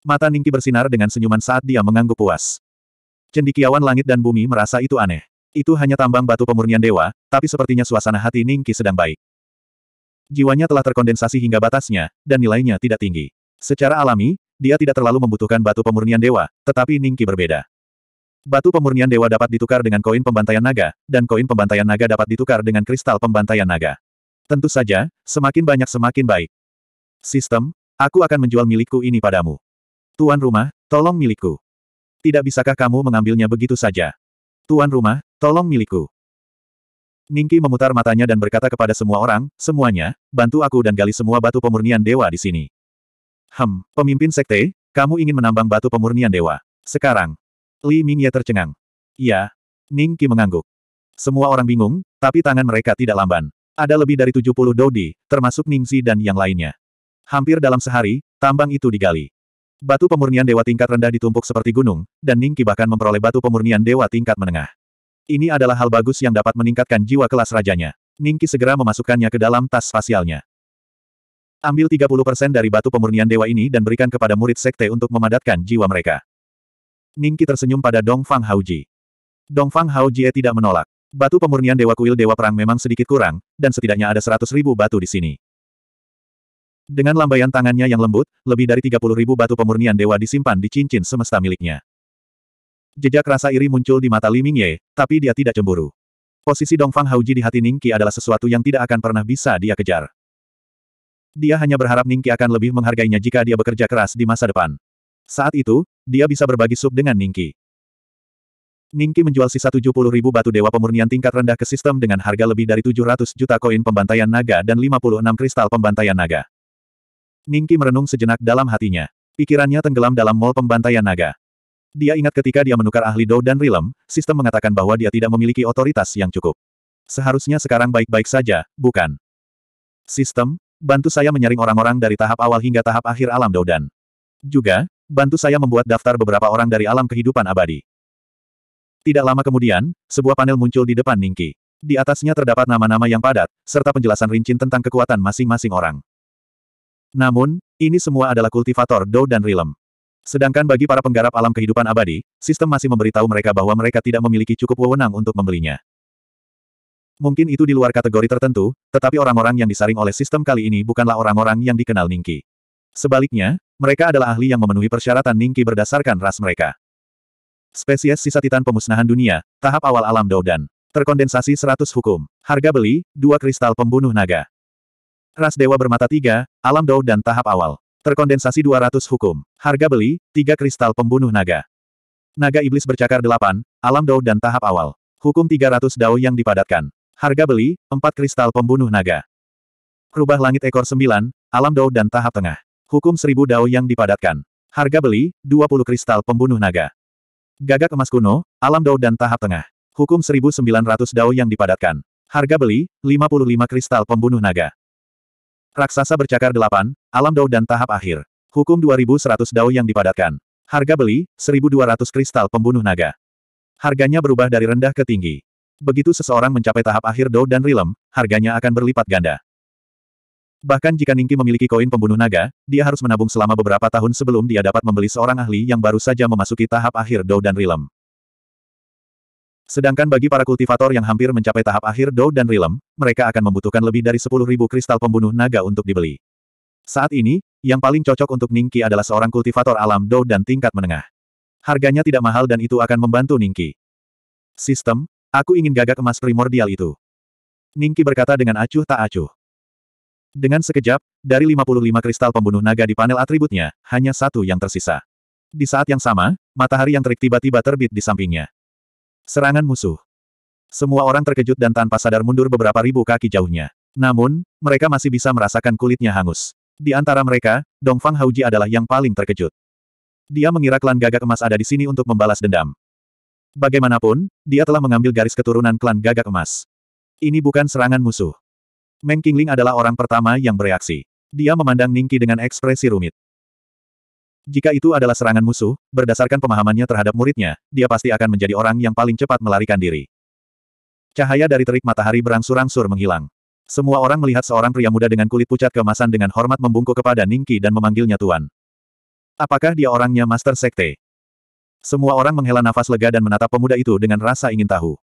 Mata Ningki bersinar dengan senyuman saat dia mengangguk puas. Cendikiawan langit dan bumi merasa itu aneh. Itu hanya tambang batu pemurnian dewa, tapi sepertinya suasana hati Ningki sedang baik. Jiwanya telah terkondensasi hingga batasnya, dan nilainya tidak tinggi. Secara alami, dia tidak terlalu membutuhkan batu pemurnian dewa, tetapi Ningki berbeda. Batu pemurnian dewa dapat ditukar dengan koin pembantaian naga, dan koin pembantaian naga dapat ditukar dengan kristal pembantaian naga. Tentu saja, semakin banyak semakin baik. Sistem, aku akan menjual milikku ini padamu. Tuan rumah, tolong milikku. Tidak bisakah kamu mengambilnya begitu saja? Tuan rumah, tolong milikku. Ningki memutar matanya dan berkata kepada semua orang, semuanya, bantu aku dan gali semua batu pemurnian dewa di sini. Hem, pemimpin sekte, kamu ingin menambang batu pemurnian dewa. Sekarang, Li Mingye tercengang. Ya, Ning Qi mengangguk. Semua orang bingung, tapi tangan mereka tidak lamban. Ada lebih dari 70 dodi, termasuk Ning Zi dan yang lainnya. Hampir dalam sehari, tambang itu digali. Batu pemurnian dewa tingkat rendah ditumpuk seperti gunung, dan Ning Qi bahkan memperoleh batu pemurnian dewa tingkat menengah. Ini adalah hal bagus yang dapat meningkatkan jiwa kelas rajanya. Ning Qi segera memasukkannya ke dalam tas spasialnya. Ambil 30% dari batu pemurnian dewa ini dan berikan kepada murid sekte untuk memadatkan jiwa mereka. Ningki tersenyum pada Dong Fang Haoji. Dong Fang Haojie tidak menolak. Batu pemurnian Dewa Kuil Dewa Perang memang sedikit kurang, dan setidaknya ada seratus ribu batu di sini. Dengan lambaian tangannya yang lembut, lebih dari tiga puluh ribu batu pemurnian dewa disimpan di cincin semesta miliknya. Jejak rasa iri muncul di mata Li Mingye, tapi dia tidak cemburu. Posisi Dongfang Haoji di hati Ningqi adalah sesuatu yang tidak akan pernah bisa dia kejar. Dia hanya berharap Ningqi akan lebih menghargainya jika dia bekerja keras di masa depan. Saat itu, dia bisa berbagi sup dengan Ningki. Ningki menjual sisa 70 ribu batu dewa pemurnian tingkat rendah ke sistem dengan harga lebih dari 700 juta koin pembantaian naga dan 56 kristal pembantaian naga. Ningki merenung sejenak dalam hatinya. Pikirannya tenggelam dalam mol pembantaian naga. Dia ingat ketika dia menukar ahli Dou dan Rilem, sistem mengatakan bahwa dia tidak memiliki otoritas yang cukup. Seharusnya sekarang baik-baik saja, bukan? Sistem, bantu saya menyaring orang-orang dari tahap awal hingga tahap akhir alam dan Juga, Bantu saya membuat daftar beberapa orang dari alam kehidupan abadi. Tidak lama kemudian, sebuah panel muncul di depan Ningki. Di atasnya terdapat nama-nama yang padat, serta penjelasan rincin tentang kekuatan masing-masing orang. Namun, ini semua adalah kultivator Dou dan Rilem. Sedangkan bagi para penggarap alam kehidupan abadi, sistem masih memberitahu mereka bahwa mereka tidak memiliki cukup wewenang untuk membelinya. Mungkin itu di luar kategori tertentu, tetapi orang-orang yang disaring oleh sistem kali ini bukanlah orang-orang yang dikenal Ningki. Sebaliknya, mereka adalah ahli yang memenuhi persyaratan Ningki berdasarkan ras mereka. Spesies sisa titan pemusnahan dunia, tahap awal alam Doudan. Terkondensasi 100 hukum. Harga beli, dua kristal pembunuh naga. Ras dewa bermata tiga alam Doudan tahap awal. Terkondensasi 200 hukum. Harga beli, tiga kristal pembunuh naga. Naga iblis bercakar delapan alam Doudan tahap awal. Hukum 300 dao yang dipadatkan. Harga beli, empat kristal pembunuh naga. Rubah langit ekor sembilan alam Doudan tahap tengah. Hukum seribu dao yang dipadatkan. Harga beli, 20 kristal pembunuh naga. Gagak emas kuno, alam dao dan tahap tengah. Hukum 1900 dao yang dipadatkan. Harga beli, 55 kristal pembunuh naga. Raksasa bercakar 8, alam dao dan tahap akhir. Hukum 2100 dao yang dipadatkan. Harga beli, 1200 kristal pembunuh naga. Harganya berubah dari rendah ke tinggi. Begitu seseorang mencapai tahap akhir dao dan rilem, harganya akan berlipat ganda. Bahkan jika Ningki memiliki koin pembunuh naga, dia harus menabung selama beberapa tahun sebelum dia dapat membeli seorang ahli yang baru saja memasuki tahap akhir Dou dan Rilem. Sedangkan bagi para kultivator yang hampir mencapai tahap akhir Dou dan Rilem, mereka akan membutuhkan lebih dari 10.000 kristal pembunuh naga untuk dibeli. Saat ini, yang paling cocok untuk Ningki adalah seorang kultivator alam Dou dan tingkat menengah. Harganya tidak mahal dan itu akan membantu Ningki. Sistem, aku ingin gagak emas primordial itu. Ningki berkata dengan acuh tak acuh. Dengan sekejap, dari 55 kristal pembunuh naga di panel atributnya, hanya satu yang tersisa. Di saat yang sama, matahari yang terik tiba-tiba terbit di sampingnya. Serangan musuh. Semua orang terkejut dan tanpa sadar mundur beberapa ribu kaki jauhnya. Namun, mereka masih bisa merasakan kulitnya hangus. Di antara mereka, Dongfang Hauji adalah yang paling terkejut. Dia mengira klan gagak emas ada di sini untuk membalas dendam. Bagaimanapun, dia telah mengambil garis keturunan klan gagak emas. Ini bukan serangan musuh. Meng Qingling adalah orang pertama yang bereaksi. Dia memandang Ningki dengan ekspresi rumit. Jika itu adalah serangan musuh, berdasarkan pemahamannya terhadap muridnya, dia pasti akan menjadi orang yang paling cepat melarikan diri. Cahaya dari terik matahari berangsur-angsur menghilang. Semua orang melihat seorang pria muda dengan kulit pucat keemasan dengan hormat membungkuk kepada Ningki dan memanggilnya Tuan. Apakah dia orangnya Master Sekte? Semua orang menghela nafas lega dan menatap pemuda itu dengan rasa ingin tahu.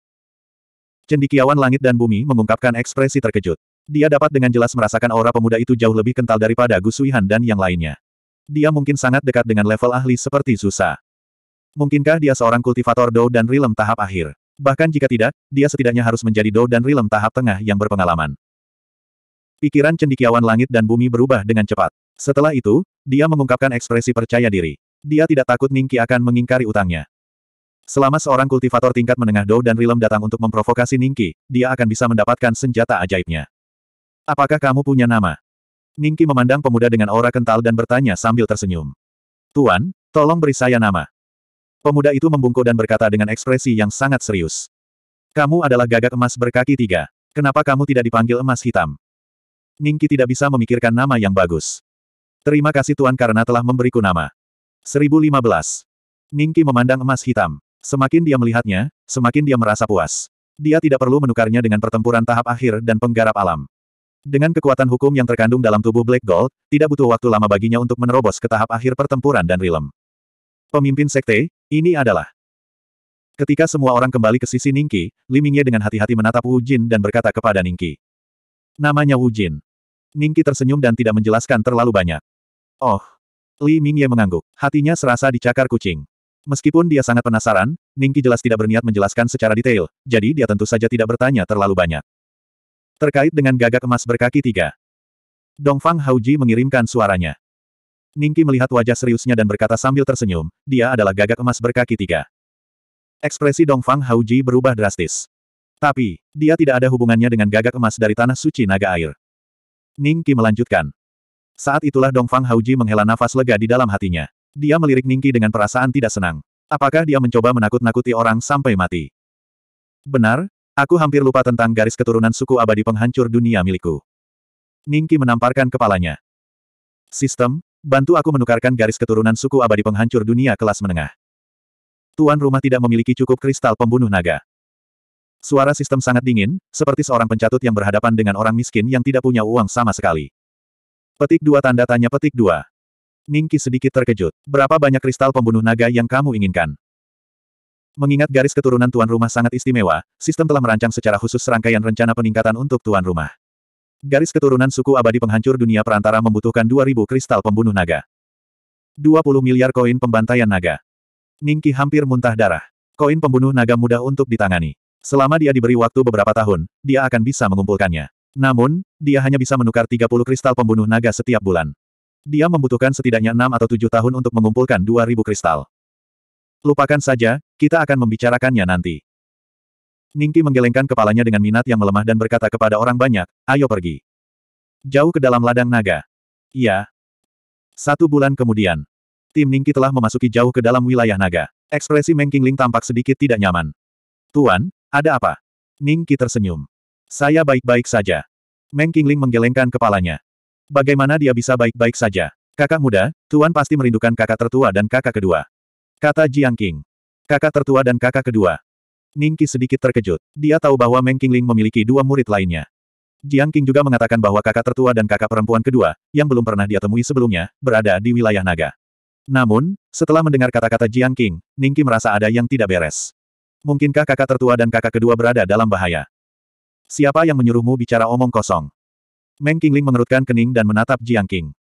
Cendikiawan langit dan bumi mengungkapkan ekspresi terkejut. Dia dapat dengan jelas merasakan aura pemuda itu jauh lebih kental daripada Gu Suihan dan yang lainnya. Dia mungkin sangat dekat dengan level ahli seperti Susa. Mungkinkah dia seorang kultivator Dou dan Rilem tahap akhir? Bahkan jika tidak, dia setidaknya harus menjadi Dou dan Rilem tahap tengah yang berpengalaman. Pikiran cendikiawan langit dan bumi berubah dengan cepat. Setelah itu, dia mengungkapkan ekspresi percaya diri. Dia tidak takut Ningki akan mengingkari utangnya. Selama seorang kultivator tingkat menengah Dou dan Rilem datang untuk memprovokasi Ningki, dia akan bisa mendapatkan senjata ajaibnya. Apakah kamu punya nama? Ningki memandang pemuda dengan aura kental dan bertanya sambil tersenyum. Tuan, tolong beri saya nama. Pemuda itu membungkuk dan berkata dengan ekspresi yang sangat serius. Kamu adalah gagak emas berkaki tiga. Kenapa kamu tidak dipanggil emas hitam? Ningki tidak bisa memikirkan nama yang bagus. Terima kasih Tuan karena telah memberiku nama. 1015. Ningki memandang emas hitam. Semakin dia melihatnya, semakin dia merasa puas. Dia tidak perlu menukarnya dengan pertempuran tahap akhir dan penggarap alam. Dengan kekuatan hukum yang terkandung dalam tubuh Black Gold, tidak butuh waktu lama baginya untuk menerobos ke tahap akhir pertempuran dan rilem. Pemimpin sekte, ini adalah. Ketika semua orang kembali ke sisi Ningki, Mingye dengan hati-hati menatap Wu Jin dan berkata kepada Ningki. Namanya Wu Jin. Ningki tersenyum dan tidak menjelaskan terlalu banyak. Oh. Li Mingye mengangguk. Hatinya serasa dicakar kucing. Meskipun dia sangat penasaran, Ningki jelas tidak berniat menjelaskan secara detail, jadi dia tentu saja tidak bertanya terlalu banyak. Terkait dengan gagak emas berkaki tiga. Dongfang Hauji mengirimkan suaranya. Ningki melihat wajah seriusnya dan berkata sambil tersenyum, dia adalah gagak emas berkaki tiga. Ekspresi Dongfang Hauji berubah drastis. Tapi, dia tidak ada hubungannya dengan gagak emas dari tanah suci naga air. Ningki melanjutkan. Saat itulah Dongfang Hauji menghela nafas lega di dalam hatinya. Dia melirik Ningki dengan perasaan tidak senang. Apakah dia mencoba menakut-nakuti orang sampai mati? Benar, Aku hampir lupa tentang garis keturunan suku abadi penghancur dunia milikku. Ningki menamparkan kepalanya. Sistem, bantu aku menukarkan garis keturunan suku abadi penghancur dunia kelas menengah. Tuan rumah tidak memiliki cukup kristal pembunuh naga. Suara sistem sangat dingin, seperti seorang pencatut yang berhadapan dengan orang miskin yang tidak punya uang sama sekali. Petik dua tanda tanya petik dua. Ningki sedikit terkejut. Berapa banyak kristal pembunuh naga yang kamu inginkan? Mengingat garis keturunan tuan rumah sangat istimewa, sistem telah merancang secara khusus serangkaian rencana peningkatan untuk tuan rumah. Garis keturunan suku abadi penghancur dunia perantara membutuhkan 2000 kristal pembunuh naga. 20 miliar koin pembantaian naga. Ningki hampir muntah darah. Koin pembunuh naga mudah untuk ditangani. Selama dia diberi waktu beberapa tahun, dia akan bisa mengumpulkannya. Namun, dia hanya bisa menukar 30 kristal pembunuh naga setiap bulan. Dia membutuhkan setidaknya 6 atau 7 tahun untuk mengumpulkan 2000 kristal. Lupakan saja, kita akan membicarakannya nanti. Ningki menggelengkan kepalanya dengan minat yang melemah dan berkata kepada orang banyak, ayo pergi. Jauh ke dalam ladang naga. Iya. Satu bulan kemudian, tim Ningki telah memasuki jauh ke dalam wilayah naga. Ekspresi Meng Qingling tampak sedikit tidak nyaman. Tuan, ada apa? Ningki tersenyum. Saya baik-baik saja. Meng Qingling menggelengkan kepalanya. Bagaimana dia bisa baik-baik saja? Kakak muda, Tuan pasti merindukan kakak tertua dan kakak kedua. Kata Jiang King. Kakak tertua dan kakak kedua. Ningki sedikit terkejut. Dia tahu bahwa Meng Qingling memiliki dua murid lainnya. Jiang King juga mengatakan bahwa kakak tertua dan kakak perempuan kedua, yang belum pernah dia temui sebelumnya, berada di wilayah naga. Namun, setelah mendengar kata-kata Jiang King, Ningki merasa ada yang tidak beres. Mungkinkah kakak tertua dan kakak kedua berada dalam bahaya? Siapa yang menyuruhmu bicara omong kosong? Meng Qingling mengerutkan kening dan menatap Jiang King.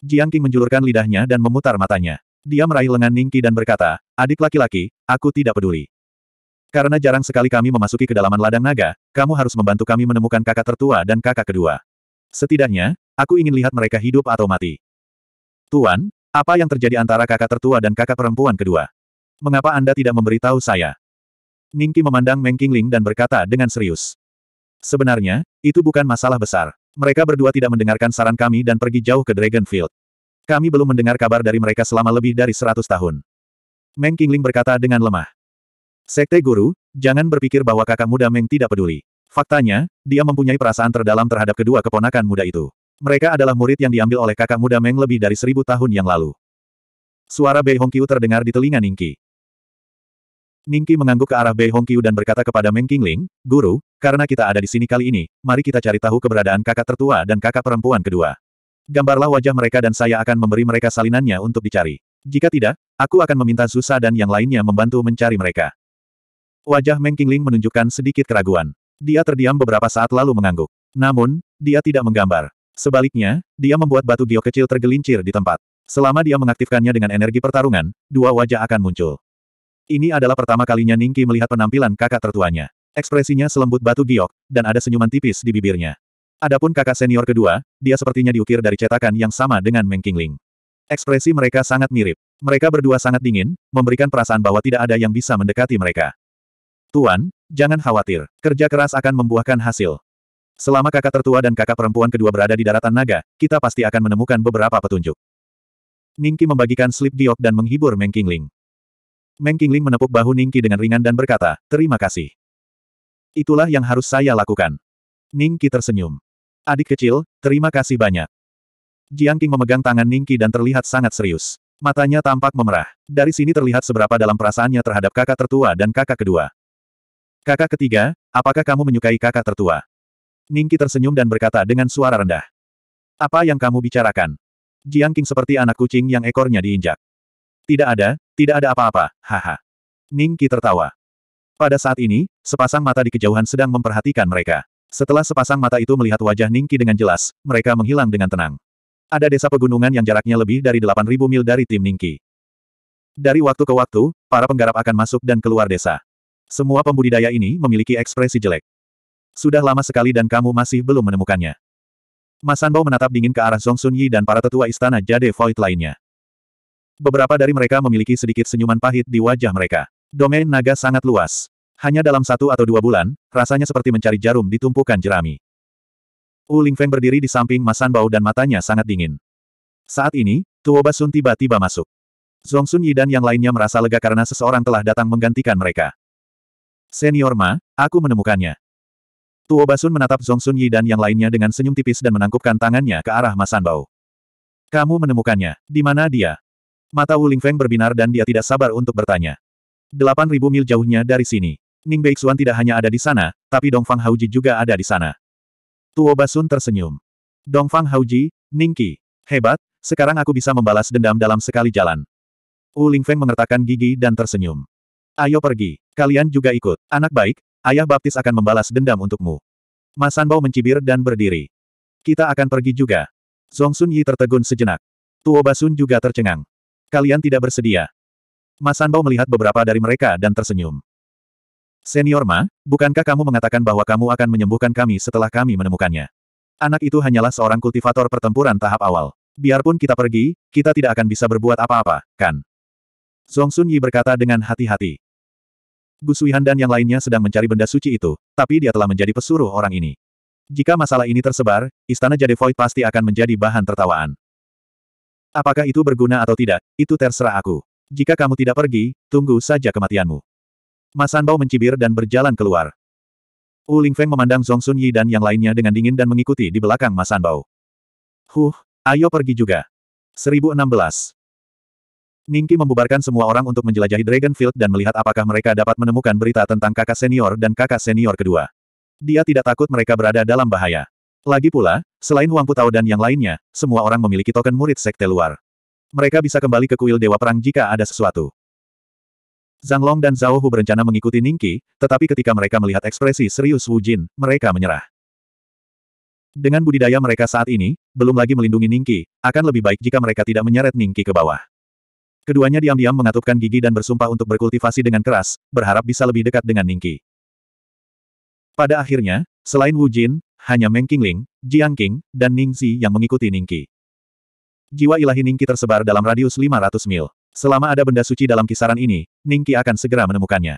Jiang King menjulurkan lidahnya dan memutar matanya. Dia meraih lengan Ningki dan berkata, adik laki-laki, aku tidak peduli. Karena jarang sekali kami memasuki kedalaman ladang naga, kamu harus membantu kami menemukan kakak tertua dan kakak kedua. Setidaknya, aku ingin lihat mereka hidup atau mati. Tuan, apa yang terjadi antara kakak tertua dan kakak perempuan kedua? Mengapa Anda tidak memberitahu saya? Ningki memandang Meng Qingling dan berkata dengan serius. Sebenarnya, itu bukan masalah besar. Mereka berdua tidak mendengarkan saran kami dan pergi jauh ke Dragonfield. Kami belum mendengar kabar dari mereka selama lebih dari seratus tahun. Meng Qingling berkata dengan lemah. Sekte Guru, jangan berpikir bahwa kakak muda Meng tidak peduli. Faktanya, dia mempunyai perasaan terdalam terhadap kedua keponakan muda itu. Mereka adalah murid yang diambil oleh kakak muda Meng lebih dari seribu tahun yang lalu. Suara Bei Hongqiu terdengar di telinga Ningki. Ningki mengangguk ke arah Bei Hongqiu dan berkata kepada Meng Qingling, Guru, karena kita ada di sini kali ini, mari kita cari tahu keberadaan kakak tertua dan kakak perempuan kedua. Gambarlah wajah mereka dan saya akan memberi mereka salinannya untuk dicari. Jika tidak, aku akan meminta Zusa dan yang lainnya membantu mencari mereka. Wajah Meng Qingling menunjukkan sedikit keraguan. Dia terdiam beberapa saat lalu mengangguk. Namun, dia tidak menggambar. Sebaliknya, dia membuat batu giok kecil tergelincir di tempat. Selama dia mengaktifkannya dengan energi pertarungan, dua wajah akan muncul. Ini adalah pertama kalinya Ningki melihat penampilan kakak tertuanya. Ekspresinya selembut batu giok, dan ada senyuman tipis di bibirnya. Adapun kakak senior kedua, dia sepertinya diukir dari cetakan yang sama dengan Meng Qingling. Ekspresi mereka sangat mirip. Mereka berdua sangat dingin, memberikan perasaan bahwa tidak ada yang bisa mendekati mereka. Tuan, jangan khawatir, kerja keras akan membuahkan hasil. Selama kakak tertua dan kakak perempuan kedua berada di daratan naga, kita pasti akan menemukan beberapa petunjuk. Ningki membagikan slip giok dan menghibur Meng Qingling. Meng Qingling menepuk bahu Ningki dengan ringan dan berkata, terima kasih. Itulah yang harus saya lakukan. Ningki tersenyum. Adik kecil, terima kasih banyak. Jiang Qing memegang tangan Ningki dan terlihat sangat serius. Matanya tampak memerah. Dari sini terlihat seberapa dalam perasaannya terhadap kakak tertua dan kakak kedua. Kakak ketiga, apakah kamu menyukai kakak tertua? Ningki tersenyum dan berkata dengan suara rendah. Apa yang kamu bicarakan? Jiang Qing seperti anak kucing yang ekornya diinjak. Tidak ada, tidak ada apa-apa, haha. Ningki tertawa. Pada saat ini, sepasang mata di kejauhan sedang memperhatikan mereka. Setelah sepasang mata itu melihat wajah Ningki dengan jelas, mereka menghilang dengan tenang. Ada desa pegunungan yang jaraknya lebih dari 8.000 mil dari tim Ningki. Dari waktu ke waktu, para penggarap akan masuk dan keluar desa. Semua pembudidaya ini memiliki ekspresi jelek. Sudah lama sekali dan kamu masih belum menemukannya. Masanbao menatap dingin ke arah Zhong Sunyi dan para tetua istana Jade Void lainnya. Beberapa dari mereka memiliki sedikit senyuman pahit di wajah mereka. Domain naga sangat luas. Hanya dalam satu atau dua bulan, rasanya seperti mencari jarum di tumpukan jerami. Wu Lingfeng berdiri di samping Masan Sanbao dan matanya sangat dingin. Saat ini, Tuo Basun tiba-tiba masuk. Zhong Sun Yi dan yang lainnya merasa lega karena seseorang telah datang menggantikan mereka. Senior Ma, aku menemukannya. Tuo Basun menatap Zhong Sun Yi dan yang lainnya dengan senyum tipis dan menangkupkan tangannya ke arah Masan Sanbao. Kamu menemukannya, di mana dia? Mata Wu Lingfeng berbinar dan dia tidak sabar untuk bertanya. 8.000 mil jauhnya dari sini. Ning Beixuan tidak hanya ada di sana, tapi Dongfang Hauji juga ada di sana. Tuo Basun tersenyum. Dongfang Hauji, Ningki. Hebat, sekarang aku bisa membalas dendam dalam sekali jalan. Wu Lingfeng mengertakkan gigi dan tersenyum. Ayo pergi, kalian juga ikut. Anak baik, ayah baptis akan membalas dendam untukmu. Masanbao Sanbao mencibir dan berdiri. Kita akan pergi juga. Zong Sun Yi tertegun sejenak. Tuo Basun juga tercengang. Kalian tidak bersedia. Masanbao Sanbao melihat beberapa dari mereka dan tersenyum. Senior Ma, bukankah kamu mengatakan bahwa kamu akan menyembuhkan kami setelah kami menemukannya? Anak itu hanyalah seorang kultivator pertempuran tahap awal. Biarpun kita pergi, kita tidak akan bisa berbuat apa-apa, kan? Song Sun Yi berkata dengan hati-hati. Gu Suihan dan yang lainnya sedang mencari benda suci itu, tapi dia telah menjadi pesuruh orang ini. Jika masalah ini tersebar, istana Jade Void pasti akan menjadi bahan tertawaan. Apakah itu berguna atau tidak, itu terserah aku. Jika kamu tidak pergi, tunggu saja kematianmu. Masanbao mencibir dan berjalan keluar. Wu Lingfeng memandang Zhong Sun Yi dan yang lainnya dengan dingin dan mengikuti di belakang Masanbao. Huh, ayo pergi juga. 1016. Ningki membubarkan semua orang untuk menjelajahi Dragonfield dan melihat apakah mereka dapat menemukan berita tentang kakak senior dan kakak senior kedua. Dia tidak takut mereka berada dalam bahaya. Lagi pula, selain Huang Putao dan yang lainnya, semua orang memiliki token murid sekte luar. Mereka bisa kembali ke kuil Dewa Perang jika ada sesuatu. Zhang Long dan Zhao Hu berencana mengikuti Ningqi, tetapi ketika mereka melihat ekspresi serius Wu Jin, mereka menyerah. Dengan budidaya mereka saat ini, belum lagi melindungi Ningqi, akan lebih baik jika mereka tidak menyeret Ningqi ke bawah. Keduanya diam-diam mengatupkan gigi dan bersumpah untuk berkultivasi dengan keras, berharap bisa lebih dekat dengan Ningqi. Pada akhirnya, selain Wu Jin, hanya Meng Qingling, Jiang Qing, dan Ning Xi yang mengikuti Ningqi. Jiwa ilahi Ningqi tersebar dalam radius 500 mil. Selama ada benda suci dalam kisaran ini, Ningki akan segera menemukannya.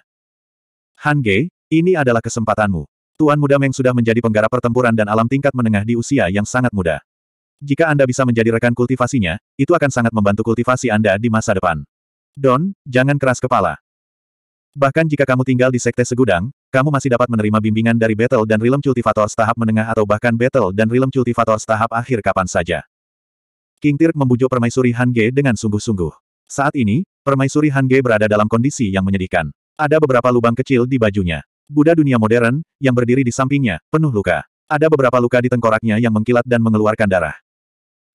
Han Ge, ini adalah kesempatanmu. Tuan Muda Meng sudah menjadi penggarap pertempuran dan alam tingkat menengah di usia yang sangat muda. Jika Anda bisa menjadi rekan kultivasinya, itu akan sangat membantu kultivasi Anda di masa depan. Don, jangan keras kepala. Bahkan jika kamu tinggal di Sekte Segudang, kamu masih dapat menerima bimbingan dari Battle dan Realm Cultivator tahap menengah atau bahkan Battle dan Realm Cultivator tahap akhir kapan saja. King Tirk membujuk permaisuri Han Ge dengan sungguh-sungguh. Saat ini, permaisuri Hange berada dalam kondisi yang menyedihkan. Ada beberapa lubang kecil di bajunya. Buddha dunia modern, yang berdiri di sampingnya, penuh luka. Ada beberapa luka di tengkoraknya yang mengkilat dan mengeluarkan darah.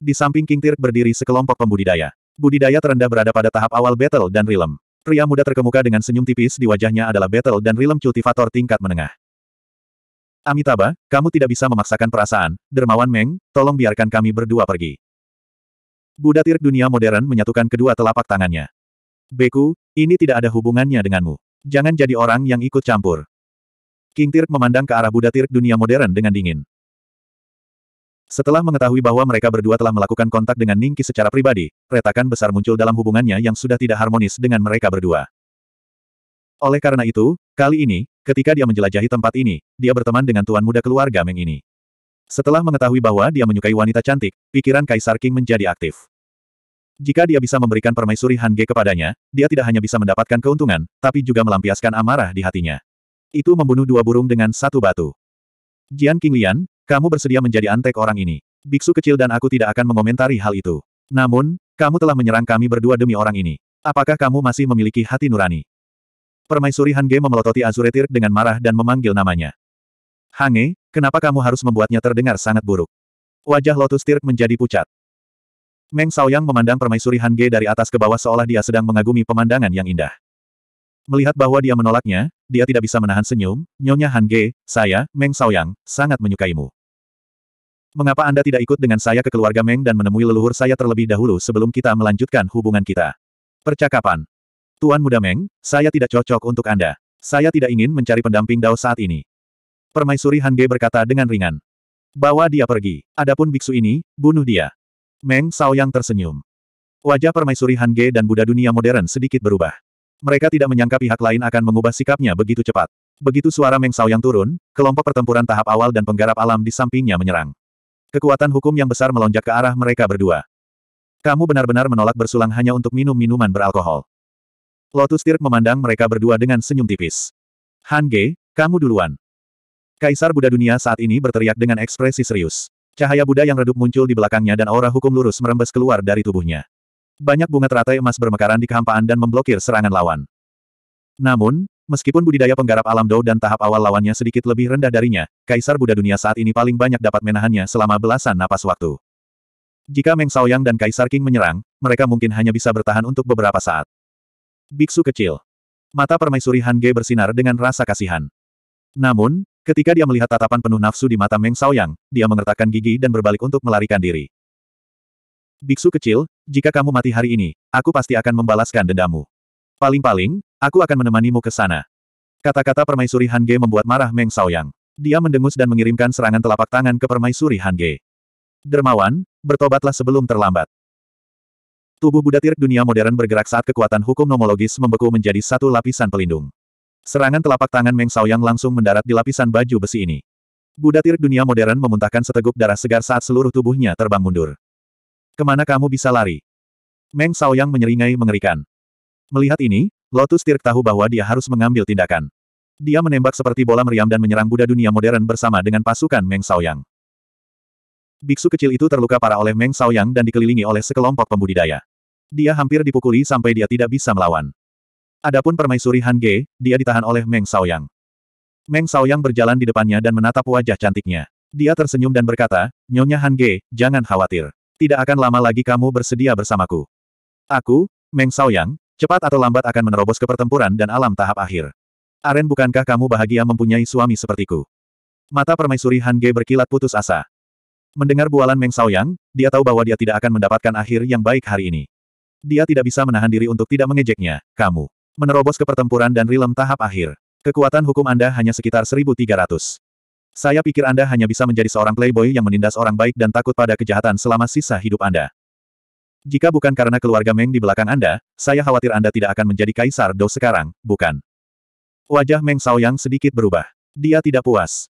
Di samping King Tirk berdiri sekelompok pembudidaya. Budidaya terendah berada pada tahap awal Battle dan Realm. Pria muda terkemuka dengan senyum tipis di wajahnya adalah Battle dan Realm Cultivator tingkat menengah. Amitabha, kamu tidak bisa memaksakan perasaan, Dermawan Meng, tolong biarkan kami berdua pergi. Buddha Tirk dunia modern menyatukan kedua telapak tangannya. Beku, ini tidak ada hubungannya denganmu. Jangan jadi orang yang ikut campur. King Tirk memandang ke arah Buddha Tirk dunia modern dengan dingin. Setelah mengetahui bahwa mereka berdua telah melakukan kontak dengan Ningki secara pribadi, retakan besar muncul dalam hubungannya yang sudah tidak harmonis dengan mereka berdua. Oleh karena itu, kali ini, ketika dia menjelajahi tempat ini, dia berteman dengan tuan muda keluarga Meng ini. Setelah mengetahui bahwa dia menyukai wanita cantik, pikiran Kaisar King menjadi aktif. Jika dia bisa memberikan permaisuri Han Ge kepadanya, dia tidak hanya bisa mendapatkan keuntungan, tapi juga melampiaskan amarah di hatinya. Itu membunuh dua burung dengan satu batu. Jian Lian, kamu bersedia menjadi antek orang ini. Biksu kecil dan aku tidak akan mengomentari hal itu. Namun, kamu telah menyerang kami berdua demi orang ini. Apakah kamu masih memiliki hati nurani? Permaisuri Hange memelototi Azuretir dengan marah dan memanggil namanya. Hange, Kenapa kamu harus membuatnya terdengar sangat buruk? Wajah Lotus Tirk menjadi pucat. Meng Saoyang memandang permaisuri Han Ge dari atas ke bawah seolah dia sedang mengagumi pemandangan yang indah. Melihat bahwa dia menolaknya, dia tidak bisa menahan senyum, Nyonya Han Ge, saya, Meng Saoyang, sangat menyukaimu. Mengapa Anda tidak ikut dengan saya ke keluarga Meng dan menemui leluhur saya terlebih dahulu sebelum kita melanjutkan hubungan kita? Percakapan. Tuan Muda Meng, saya tidak cocok untuk Anda. Saya tidak ingin mencari pendamping Dao saat ini. Permaisuri Han Ge berkata dengan ringan. Bawa dia pergi. Adapun biksu ini, bunuh dia. Meng Yang tersenyum. Wajah permaisuri Han Ge dan Buddha dunia modern sedikit berubah. Mereka tidak menyangka pihak lain akan mengubah sikapnya begitu cepat. Begitu suara Meng Yang turun, kelompok pertempuran tahap awal dan penggarap alam di sampingnya menyerang. Kekuatan hukum yang besar melonjak ke arah mereka berdua. Kamu benar-benar menolak bersulang hanya untuk minum minuman beralkohol. Lotus Tirk memandang mereka berdua dengan senyum tipis. Han Ge, kamu duluan. Kaisar Buddha dunia saat ini berteriak dengan ekspresi serius. Cahaya Buddha yang redup muncul di belakangnya dan aura hukum lurus merembes keluar dari tubuhnya. Banyak bunga teratai emas bermekaran di kehampaan dan memblokir serangan lawan. Namun, meskipun budidaya penggarap alam Dou dan tahap awal lawannya sedikit lebih rendah darinya, Kaisar Buddha dunia saat ini paling banyak dapat menahannya selama belasan napas waktu. Jika Meng Xiaoyang dan Kaisar King menyerang, mereka mungkin hanya bisa bertahan untuk beberapa saat. Biksu kecil. Mata permaisuri Han Ge bersinar dengan rasa kasihan. Namun, Ketika dia melihat tatapan penuh nafsu di mata Meng Shaoyang, dia mengertakkan gigi dan berbalik untuk melarikan diri. Biksu kecil, jika kamu mati hari ini, aku pasti akan membalaskan dendamu. Paling-paling, aku akan menemanimu ke sana. Kata-kata permaisuri Han Ge membuat marah Meng Shaoyang. Dia mendengus dan mengirimkan serangan telapak tangan ke permaisuri Han Ge. Dermawan, bertobatlah sebelum terlambat. Tubuh Buddha Tirk dunia modern bergerak saat kekuatan hukum nomologis membeku menjadi satu lapisan pelindung. Serangan telapak tangan Meng yang langsung mendarat di lapisan baju besi ini. Buddha tirik dunia modern memuntahkan seteguk darah segar saat seluruh tubuhnya terbang mundur. Kemana kamu bisa lari? Meng yang menyeringai mengerikan. Melihat ini, Lotus Tirk tahu bahwa dia harus mengambil tindakan. Dia menembak seperti bola meriam dan menyerang Buddha dunia modern bersama dengan pasukan Meng Yang. Biksu kecil itu terluka parah oleh Meng Yang dan dikelilingi oleh sekelompok pembudidaya. Dia hampir dipukuli sampai dia tidak bisa melawan. Adapun permaisuri Han Ge, dia ditahan oleh Meng Yang. Meng Yang berjalan di depannya dan menatap wajah cantiknya. Dia tersenyum dan berkata, Nyonya Han Ge, jangan khawatir. Tidak akan lama lagi kamu bersedia bersamaku. Aku, Meng Yang, cepat atau lambat akan menerobos ke pertempuran dan alam tahap akhir. Aren bukankah kamu bahagia mempunyai suami sepertiku? Mata permaisuri Han Ge berkilat putus asa. Mendengar bualan Meng Yang, dia tahu bahwa dia tidak akan mendapatkan akhir yang baik hari ini. Dia tidak bisa menahan diri untuk tidak mengejeknya, kamu. Menerobos ke pertempuran dan rilem tahap akhir. Kekuatan hukum Anda hanya sekitar 1300. Saya pikir Anda hanya bisa menjadi seorang playboy yang menindas orang baik dan takut pada kejahatan selama sisa hidup Anda. Jika bukan karena keluarga Meng di belakang Anda, saya khawatir Anda tidak akan menjadi kaisar Dou sekarang, bukan? Wajah Meng Yang sedikit berubah. Dia tidak puas.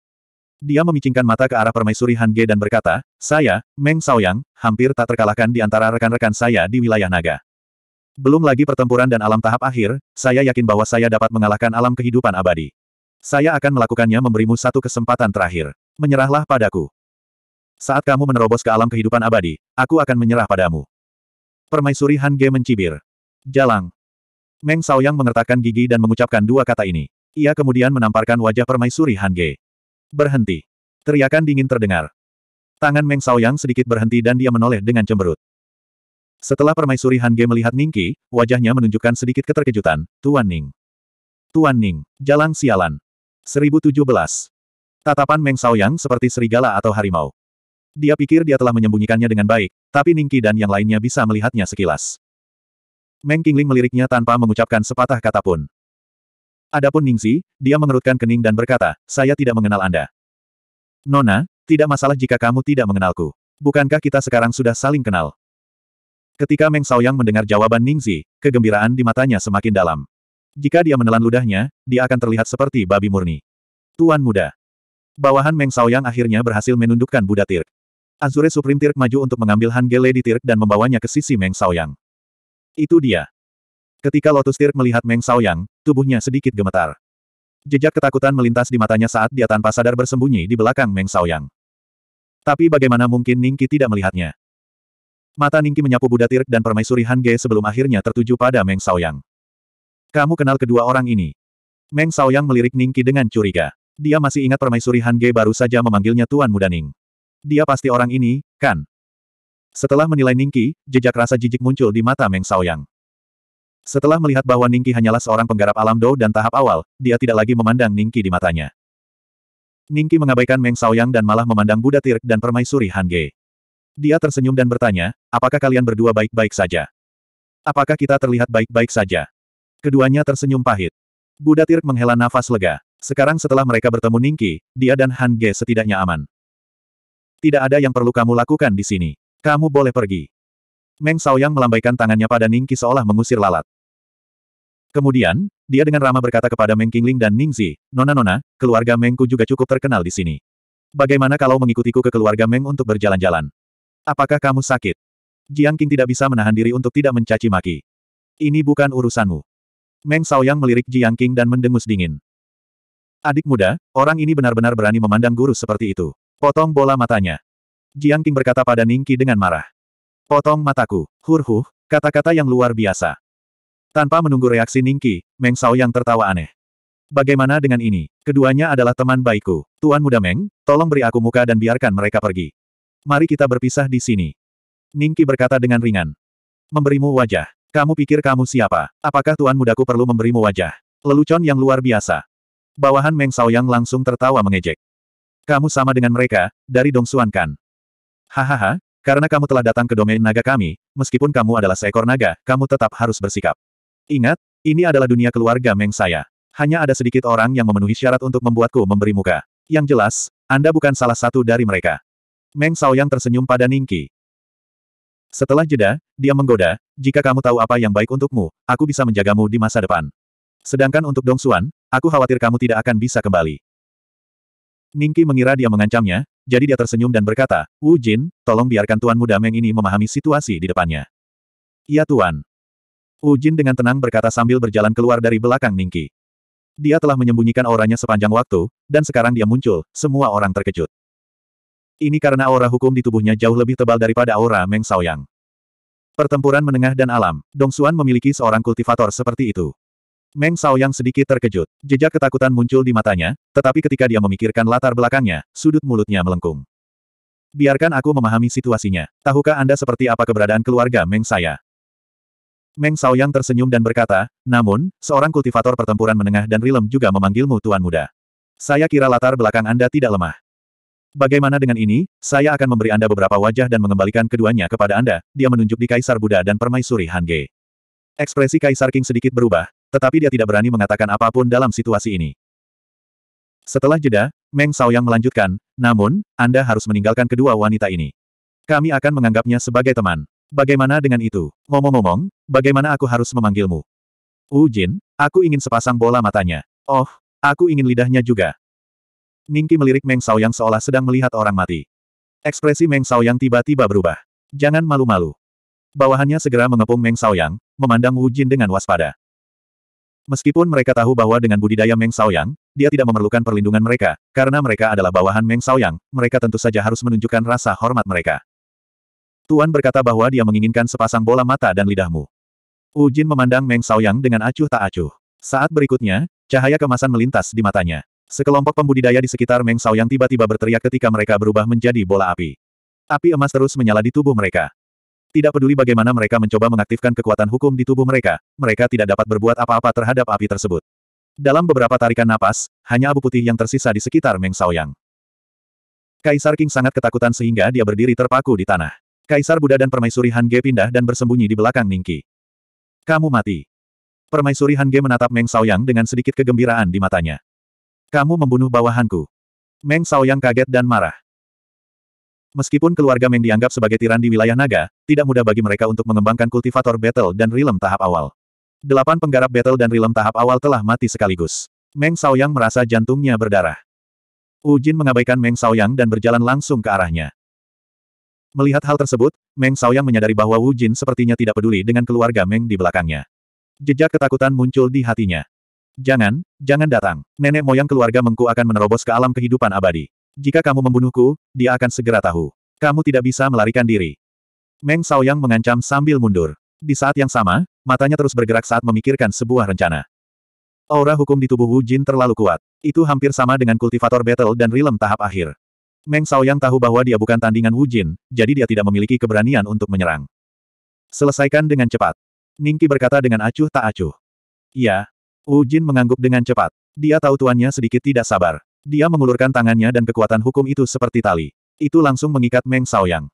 Dia memicingkan mata ke arah permaisuri Han Ge dan berkata, Saya, Meng Yang, hampir tak terkalahkan di antara rekan-rekan saya di wilayah naga. Belum lagi pertempuran dan alam tahap akhir, saya yakin bahwa saya dapat mengalahkan alam kehidupan abadi. Saya akan melakukannya memberimu satu kesempatan terakhir. Menyerahlah padaku. Saat kamu menerobos ke alam kehidupan abadi, aku akan menyerah padamu. Permaisuri Han Ge mencibir. Jalang. Meng Saoyang mengertakkan gigi dan mengucapkan dua kata ini. Ia kemudian menamparkan wajah permaisuri Han Ge. Berhenti. Teriakan dingin terdengar. Tangan Meng Saoyang sedikit berhenti dan dia menoleh dengan cemberut. Setelah permaisuri Han Ge melihat Ningqi, wajahnya menunjukkan sedikit keterkejutan. Tuan Ning. Tuan Ning. Jalang sialan. 1017. Tatapan Meng Saoyang seperti serigala atau harimau. Dia pikir dia telah menyembunyikannya dengan baik, tapi Ningqi dan yang lainnya bisa melihatnya sekilas. Meng Qingling meliriknya tanpa mengucapkan sepatah kata pun. Adapun Ningxi, dia mengerutkan kening dan berkata, saya tidak mengenal Anda. Nona, tidak masalah jika kamu tidak mengenalku. Bukankah kita sekarang sudah saling kenal? Ketika Meng Yang mendengar jawaban Ningzi, kegembiraan di matanya semakin dalam. Jika dia menelan ludahnya, dia akan terlihat seperti babi murni. Tuan muda. Bawahan Meng Yang akhirnya berhasil menundukkan Buddha Tirk. Azure Supreme Tirk maju untuk mengambil Han Gele di Tirk dan membawanya ke sisi Meng Yang. Itu dia. Ketika Lotus Tirk melihat Meng Yang, tubuhnya sedikit gemetar. Jejak ketakutan melintas di matanya saat dia tanpa sadar bersembunyi di belakang Meng Yang. Tapi bagaimana mungkin Ningki tidak melihatnya? Mata Ningki menyapu Buddha Tirk dan permaisuri Han Ge sebelum akhirnya tertuju pada Meng Saoyang. Kamu kenal kedua orang ini. Meng Saoyang melirik Ningki dengan curiga. Dia masih ingat permaisuri Han Ge baru saja memanggilnya Tuan Muda Ning. Dia pasti orang ini, kan? Setelah menilai Ningki, jejak rasa jijik muncul di mata Meng Saoyang. Setelah melihat bahwa Ningki hanyalah seorang penggarap alam dou dan tahap awal, dia tidak lagi memandang Ningki di matanya. Ningki mengabaikan Meng Saoyang dan malah memandang Buddha Tirk dan permaisuri Han Ge. Dia tersenyum dan bertanya, apakah kalian berdua baik-baik saja? Apakah kita terlihat baik-baik saja? Keduanya tersenyum pahit. Buddha Tirk menghela nafas lega. Sekarang setelah mereka bertemu Ningki, dia dan Han Ge setidaknya aman. Tidak ada yang perlu kamu lakukan di sini. Kamu boleh pergi. Meng Saoyang melambaikan tangannya pada Ningki seolah mengusir lalat. Kemudian, dia dengan ramah berkata kepada Meng Qingling dan Ningzi, Nona-nona, keluarga Mengku juga cukup terkenal di sini. Bagaimana kalau mengikutiku ke keluarga Meng untuk berjalan-jalan? Apakah kamu sakit? Jiang King tidak bisa menahan diri untuk tidak mencaci maki. Ini bukan urusanmu. Meng Saoyang melirik Jiang King dan mendengus dingin. Adik muda, orang ini benar-benar berani memandang guru seperti itu. Potong bola matanya. Jiang King berkata pada Ning Qi dengan marah. Potong mataku, hurhuh, kata-kata yang luar biasa. Tanpa menunggu reaksi Ning Qi, Meng Saoyang tertawa aneh. Bagaimana dengan ini? Keduanya adalah teman baikku. Tuan muda Meng, tolong beri aku muka dan biarkan mereka pergi. Mari kita berpisah di sini. Ningki berkata dengan ringan. Memberimu wajah. Kamu pikir kamu siapa? Apakah tuan mudaku perlu memberimu wajah? Lelucon yang luar biasa. Bawahan Meng Saoyang langsung tertawa mengejek. Kamu sama dengan mereka, dari Dongsuan kan? Hahaha, karena kamu telah datang ke domain naga kami, meskipun kamu adalah seekor naga, kamu tetap harus bersikap. Ingat, ini adalah dunia keluarga Meng saya. Hanya ada sedikit orang yang memenuhi syarat untuk membuatku memberi muka. Yang jelas, Anda bukan salah satu dari mereka. Meng yang tersenyum pada Ningki. Setelah jeda, dia menggoda, jika kamu tahu apa yang baik untukmu, aku bisa menjagamu di masa depan. Sedangkan untuk Dong Xuan, aku khawatir kamu tidak akan bisa kembali. Ningki mengira dia mengancamnya, jadi dia tersenyum dan berkata, Wu Jin, tolong biarkan Tuan Muda Meng ini memahami situasi di depannya. Iya Tuan. Wu Jin dengan tenang berkata sambil berjalan keluar dari belakang Ningki. Dia telah menyembunyikan auranya sepanjang waktu, dan sekarang dia muncul, semua orang terkejut. Ini karena aura hukum di tubuhnya jauh lebih tebal daripada aura Meng Yang. Pertempuran menengah dan alam, Dong Xuan memiliki seorang kultivator seperti itu. Meng Yang sedikit terkejut, jejak ketakutan muncul di matanya, tetapi ketika dia memikirkan latar belakangnya, sudut mulutnya melengkung. Biarkan aku memahami situasinya. Tahukah Anda seperti apa keberadaan keluarga Meng saya? Meng Yang tersenyum dan berkata, namun, seorang kultivator pertempuran menengah dan rilem juga memanggilmu Tuan Muda. Saya kira latar belakang Anda tidak lemah. Bagaimana dengan ini, saya akan memberi Anda beberapa wajah dan mengembalikan keduanya kepada Anda, dia menunjuk di Kaisar Buddha dan Permaisuri Hange. Ekspresi Kaisar King sedikit berubah, tetapi dia tidak berani mengatakan apapun dalam situasi ini. Setelah jeda, Meng yang melanjutkan, namun, Anda harus meninggalkan kedua wanita ini. Kami akan menganggapnya sebagai teman. Bagaimana dengan itu? Ngomong-ngomong, bagaimana aku harus memanggilmu? Wu Jin, aku ingin sepasang bola matanya. Oh, aku ingin lidahnya juga. Ningki melirik Meng Yang seolah sedang melihat orang mati. Ekspresi Meng Yang tiba-tiba berubah. Jangan malu-malu. Bawahannya segera mengepung Meng Yang, memandang Wu Jin dengan waspada. Meskipun mereka tahu bahwa dengan budidaya Meng Yang, dia tidak memerlukan perlindungan mereka, karena mereka adalah bawahan Meng Yang, mereka tentu saja harus menunjukkan rasa hormat mereka. Tuan berkata bahwa dia menginginkan sepasang bola mata dan lidahmu. Wu Jin memandang Meng Yang dengan acuh tak acuh. Saat berikutnya, cahaya kemasan melintas di matanya. Sekelompok pembudidaya di sekitar Meng Shao yang tiba-tiba berteriak ketika mereka berubah menjadi bola api. Api emas terus menyala di tubuh mereka. Tidak peduli bagaimana mereka mencoba mengaktifkan kekuatan hukum di tubuh mereka, mereka tidak dapat berbuat apa-apa terhadap api tersebut. Dalam beberapa tarikan napas, hanya abu putih yang tersisa di sekitar Meng Yang. Kaisar King sangat ketakutan sehingga dia berdiri terpaku di tanah. Kaisar Buddha dan Permaisuri Han Ge pindah dan bersembunyi di belakang Ningki. Kamu mati. Permaisuri Han Ge menatap Meng Yang dengan sedikit kegembiraan di matanya. Kamu membunuh bawahanku. Meng Yang kaget dan marah. Meskipun keluarga Meng dianggap sebagai tiran di wilayah naga, tidak mudah bagi mereka untuk mengembangkan kultivator battle dan Rilem tahap awal. Delapan penggarap battle dan Rilem tahap awal telah mati sekaligus. Meng Yang merasa jantungnya berdarah. Ujin mengabaikan Meng Yang dan berjalan langsung ke arahnya. Melihat hal tersebut, Meng Yang menyadari bahwa Wu Jin sepertinya tidak peduli dengan keluarga Meng di belakangnya. Jejak ketakutan muncul di hatinya. Jangan, jangan datang. Nenek moyang keluarga Mengku akan menerobos ke alam kehidupan abadi. Jika kamu membunuhku, dia akan segera tahu. Kamu tidak bisa melarikan diri. Meng Yang mengancam sambil mundur. Di saat yang sama, matanya terus bergerak saat memikirkan sebuah rencana. Aura hukum di tubuh Wu Jin terlalu kuat. Itu hampir sama dengan kultivator battle dan rilem tahap akhir. Meng Yang tahu bahwa dia bukan tandingan Wu Jin, jadi dia tidak memiliki keberanian untuk menyerang. Selesaikan dengan cepat. Ningki berkata dengan acuh tak acuh. Ya. Jin mengangguk dengan cepat. Dia tahu tuannya sedikit tidak sabar. Dia mengulurkan tangannya dan kekuatan hukum itu seperti tali. Itu langsung mengikat Meng Saoyang.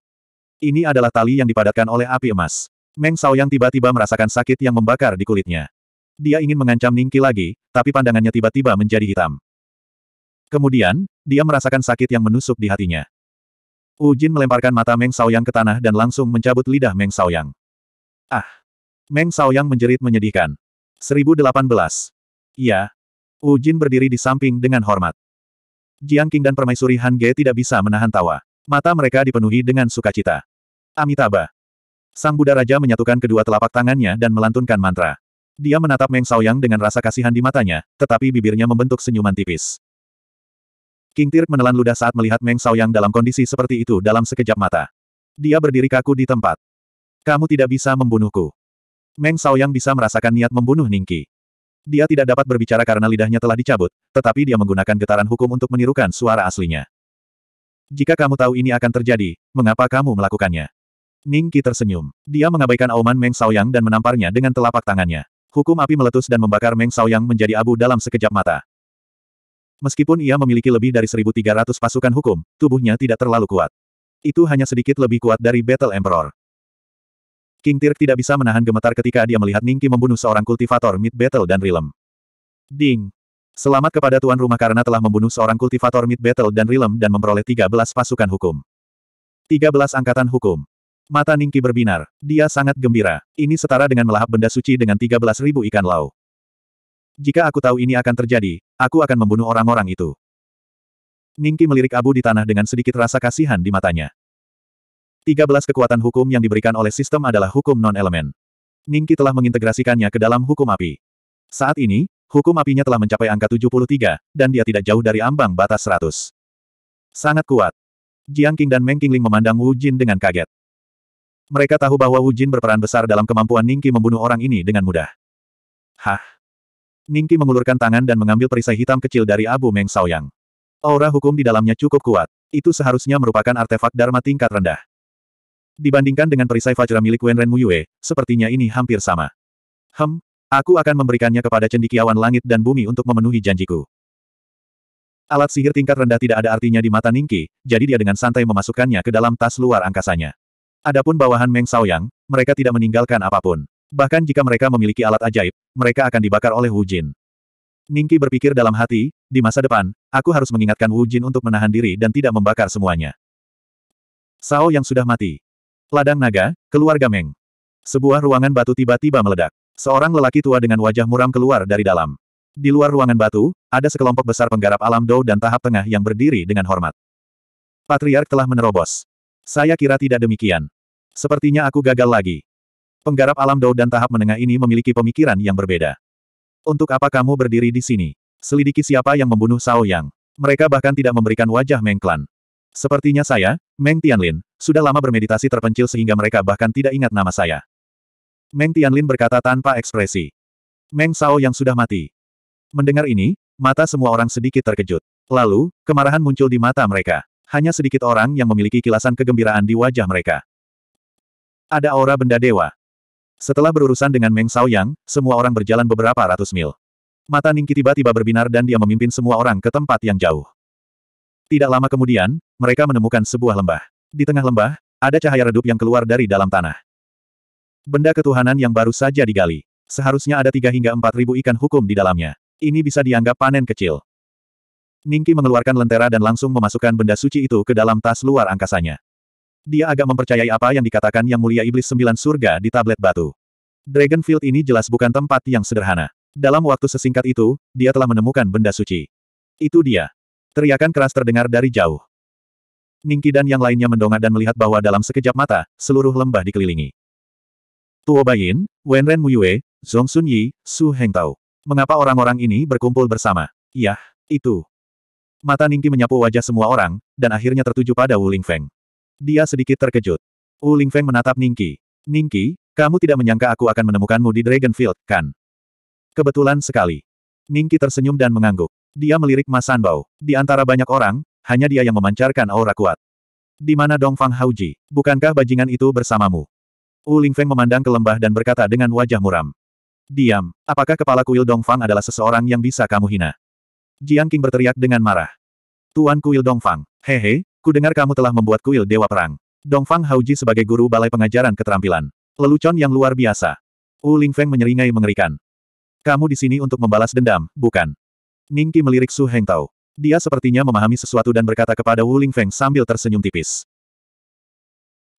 Ini adalah tali yang dipadatkan oleh api emas. Meng Saoyang tiba-tiba merasakan sakit yang membakar di kulitnya. Dia ingin mengancam Ningki lagi, tapi pandangannya tiba-tiba menjadi hitam. Kemudian, dia merasakan sakit yang menusuk di hatinya. Jin melemparkan mata Meng Saoyang ke tanah dan langsung mencabut lidah Meng Saoyang. Ah! Meng Saoyang menjerit menyedihkan. 1018. Ya. Wu Jin berdiri di samping dengan hormat. Jiang Qing dan permaisuri Han Ge tidak bisa menahan tawa. Mata mereka dipenuhi dengan sukacita. Amitabha. Sang Buddha Raja menyatukan kedua telapak tangannya dan melantunkan mantra. Dia menatap Meng Yang dengan rasa kasihan di matanya, tetapi bibirnya membentuk senyuman tipis. King Tirk menelan ludah saat melihat Meng Yang dalam kondisi seperti itu dalam sekejap mata. Dia berdiri kaku di tempat. Kamu tidak bisa membunuhku. Meng Yang bisa merasakan niat membunuh Ningki. Dia tidak dapat berbicara karena lidahnya telah dicabut, tetapi dia menggunakan getaran hukum untuk menirukan suara aslinya. Jika kamu tahu ini akan terjadi, mengapa kamu melakukannya? Ningki tersenyum. Dia mengabaikan auman Meng Yang dan menamparnya dengan telapak tangannya. Hukum api meletus dan membakar Meng Yang menjadi abu dalam sekejap mata. Meskipun ia memiliki lebih dari 1.300 pasukan hukum, tubuhnya tidak terlalu kuat. Itu hanya sedikit lebih kuat dari Battle Emperor. King Tirk tidak bisa menahan gemetar ketika dia melihat Ningki membunuh seorang kultivator mid battle dan Rilem. Ding! Selamat kepada tuan rumah karena telah membunuh seorang kultivator mid battle dan Rilem dan memperoleh 13 pasukan hukum. 13 angkatan hukum. Mata Ningki berbinar. Dia sangat gembira. Ini setara dengan melahap benda suci dengan 13.000 ikan lau. Jika aku tahu ini akan terjadi, aku akan membunuh orang-orang itu. Ningki melirik abu di tanah dengan sedikit rasa kasihan di matanya. 13 kekuatan hukum yang diberikan oleh sistem adalah hukum non-elemen. Ningki telah mengintegrasikannya ke dalam hukum api. Saat ini, hukum apinya telah mencapai angka 73, dan dia tidak jauh dari ambang batas 100. Sangat kuat. Jiang Qing dan Meng Qingling memandang Wu Jin dengan kaget. Mereka tahu bahwa Wu Jin berperan besar dalam kemampuan Ningki membunuh orang ini dengan mudah. Hah? Ningki mengulurkan tangan dan mengambil perisai hitam kecil dari abu Meng Saoyang. Aura hukum di dalamnya cukup kuat. Itu seharusnya merupakan artefak Dharma tingkat rendah. Dibandingkan dengan perisai Fajra milik Wenren Muyue, sepertinya ini hampir sama. Hem, aku akan memberikannya kepada cendikiawan langit dan bumi untuk memenuhi janjiku. Alat sihir tingkat rendah tidak ada artinya di mata Ningki, jadi dia dengan santai memasukkannya ke dalam tas luar angkasanya. Adapun bawahan Meng Saoyang, mereka tidak meninggalkan apapun. Bahkan jika mereka memiliki alat ajaib, mereka akan dibakar oleh Wu Jin. Ningki berpikir dalam hati, di masa depan, aku harus mengingatkan Wu Jin untuk menahan diri dan tidak membakar semuanya. Sao yang sudah mati. Ladang naga, keluarga Meng. Sebuah ruangan batu tiba-tiba meledak. Seorang lelaki tua dengan wajah muram keluar dari dalam. Di luar ruangan batu, ada sekelompok besar penggarap alam Dou dan tahap tengah yang berdiri dengan hormat. Patriark telah menerobos. Saya kira tidak demikian. Sepertinya aku gagal lagi. Penggarap alam Dou dan tahap menengah ini memiliki pemikiran yang berbeda. Untuk apa kamu berdiri di sini? Selidiki siapa yang membunuh Sao Yang. Mereka bahkan tidak memberikan wajah Meng Klan. Sepertinya saya, Meng Tianlin, sudah lama bermeditasi terpencil sehingga mereka bahkan tidak ingat nama saya. Meng Tianlin berkata tanpa ekspresi. Meng Sao yang sudah mati. Mendengar ini, mata semua orang sedikit terkejut. Lalu, kemarahan muncul di mata mereka. Hanya sedikit orang yang memiliki kilasan kegembiraan di wajah mereka. Ada aura benda dewa. Setelah berurusan dengan Meng Sao Yang, semua orang berjalan beberapa ratus mil. Mata Ningki tiba-tiba berbinar dan dia memimpin semua orang ke tempat yang jauh. Tidak lama kemudian, mereka menemukan sebuah lembah. Di tengah lembah, ada cahaya redup yang keluar dari dalam tanah. Benda ketuhanan yang baru saja digali. Seharusnya ada tiga hingga empat ribu ikan hukum di dalamnya. Ini bisa dianggap panen kecil. Ningki mengeluarkan lentera dan langsung memasukkan benda suci itu ke dalam tas luar angkasanya. Dia agak mempercayai apa yang dikatakan Yang Mulia Iblis Sembilan Surga di tablet batu. Dragonfield ini jelas bukan tempat yang sederhana. Dalam waktu sesingkat itu, dia telah menemukan benda suci. Itu dia. Teriakan keras terdengar dari jauh. Ningki dan yang lainnya mendongak dan melihat bahwa dalam sekejap mata, seluruh lembah dikelilingi. Tuo Bayin, Wenren Muyue, Zhong Sun Yi, Su Heng Tao. Mengapa orang-orang ini berkumpul bersama? Yah, itu. Mata Ningki menyapu wajah semua orang, dan akhirnya tertuju pada Wu Feng. Dia sedikit terkejut. Wu Feng menatap Ningki. Ningki, kamu tidak menyangka aku akan menemukanmu di Dragonfield, kan? Kebetulan sekali. Ningki tersenyum dan mengangguk. Dia melirik Mas Sanbao. Di antara banyak orang, hanya dia yang memancarkan aura kuat. Di mana Dongfang Hauji? Bukankah bajingan itu bersamamu? U Lingfeng memandang ke lembah dan berkata dengan wajah muram. Diam, apakah kepala kuil Dongfang adalah seseorang yang bisa kamu hina? Jiang Qing berteriak dengan marah. Tuan kuil Dongfang, hehe, ku dengar kamu telah membuat kuil Dewa Perang. Dongfang Hauji sebagai guru balai pengajaran keterampilan. Lelucon yang luar biasa. U Lingfeng menyeringai mengerikan. Kamu di sini untuk membalas dendam, bukan? Ningki melirik Su Hengtao. Dia sepertinya memahami sesuatu dan berkata kepada Wu Lingfeng sambil tersenyum tipis.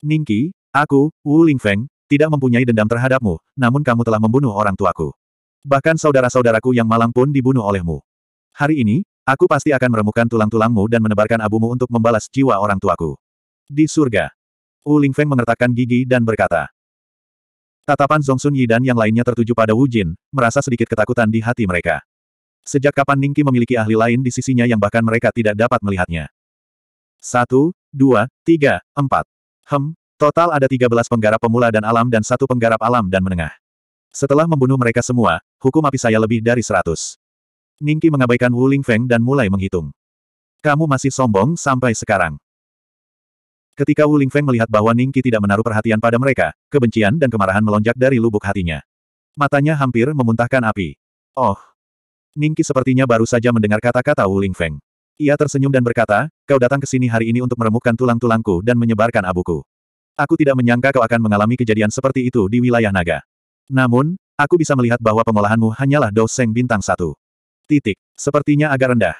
Ningki, aku, Wu Lingfeng, tidak mempunyai dendam terhadapmu, namun kamu telah membunuh orang tuaku. Bahkan saudara-saudaraku yang malang pun dibunuh olehmu. Hari ini, aku pasti akan meremukkan tulang-tulangmu dan menebarkan abumu untuk membalas jiwa orang tuaku. Di surga, Wu Lingfeng mengertakkan gigi dan berkata. Tatapan Zhongsun Yi dan yang lainnya tertuju pada Wu Jin, merasa sedikit ketakutan di hati mereka. Sejak kapan Ningki memiliki ahli lain di sisinya yang bahkan mereka tidak dapat melihatnya? Satu, dua, tiga, empat. Hem, total ada tiga belas penggarap pemula dan alam dan satu penggarap alam dan menengah. Setelah membunuh mereka semua, hukum api saya lebih dari seratus. Ningki mengabaikan Wu Lingfeng dan mulai menghitung. Kamu masih sombong sampai sekarang. Ketika Wu Lingfeng melihat bahwa Ningki tidak menaruh perhatian pada mereka, kebencian dan kemarahan melonjak dari lubuk hatinya. Matanya hampir memuntahkan api. Oh, Ningki sepertinya baru saja mendengar kata-kata Wu Feng. Ia tersenyum dan berkata, kau datang ke sini hari ini untuk meremukkan tulang-tulangku dan menyebarkan abuku. Aku tidak menyangka kau akan mengalami kejadian seperti itu di wilayah naga. Namun, aku bisa melihat bahwa pengolahanmu hanyalah doseng bintang satu. Titik. Sepertinya agak rendah.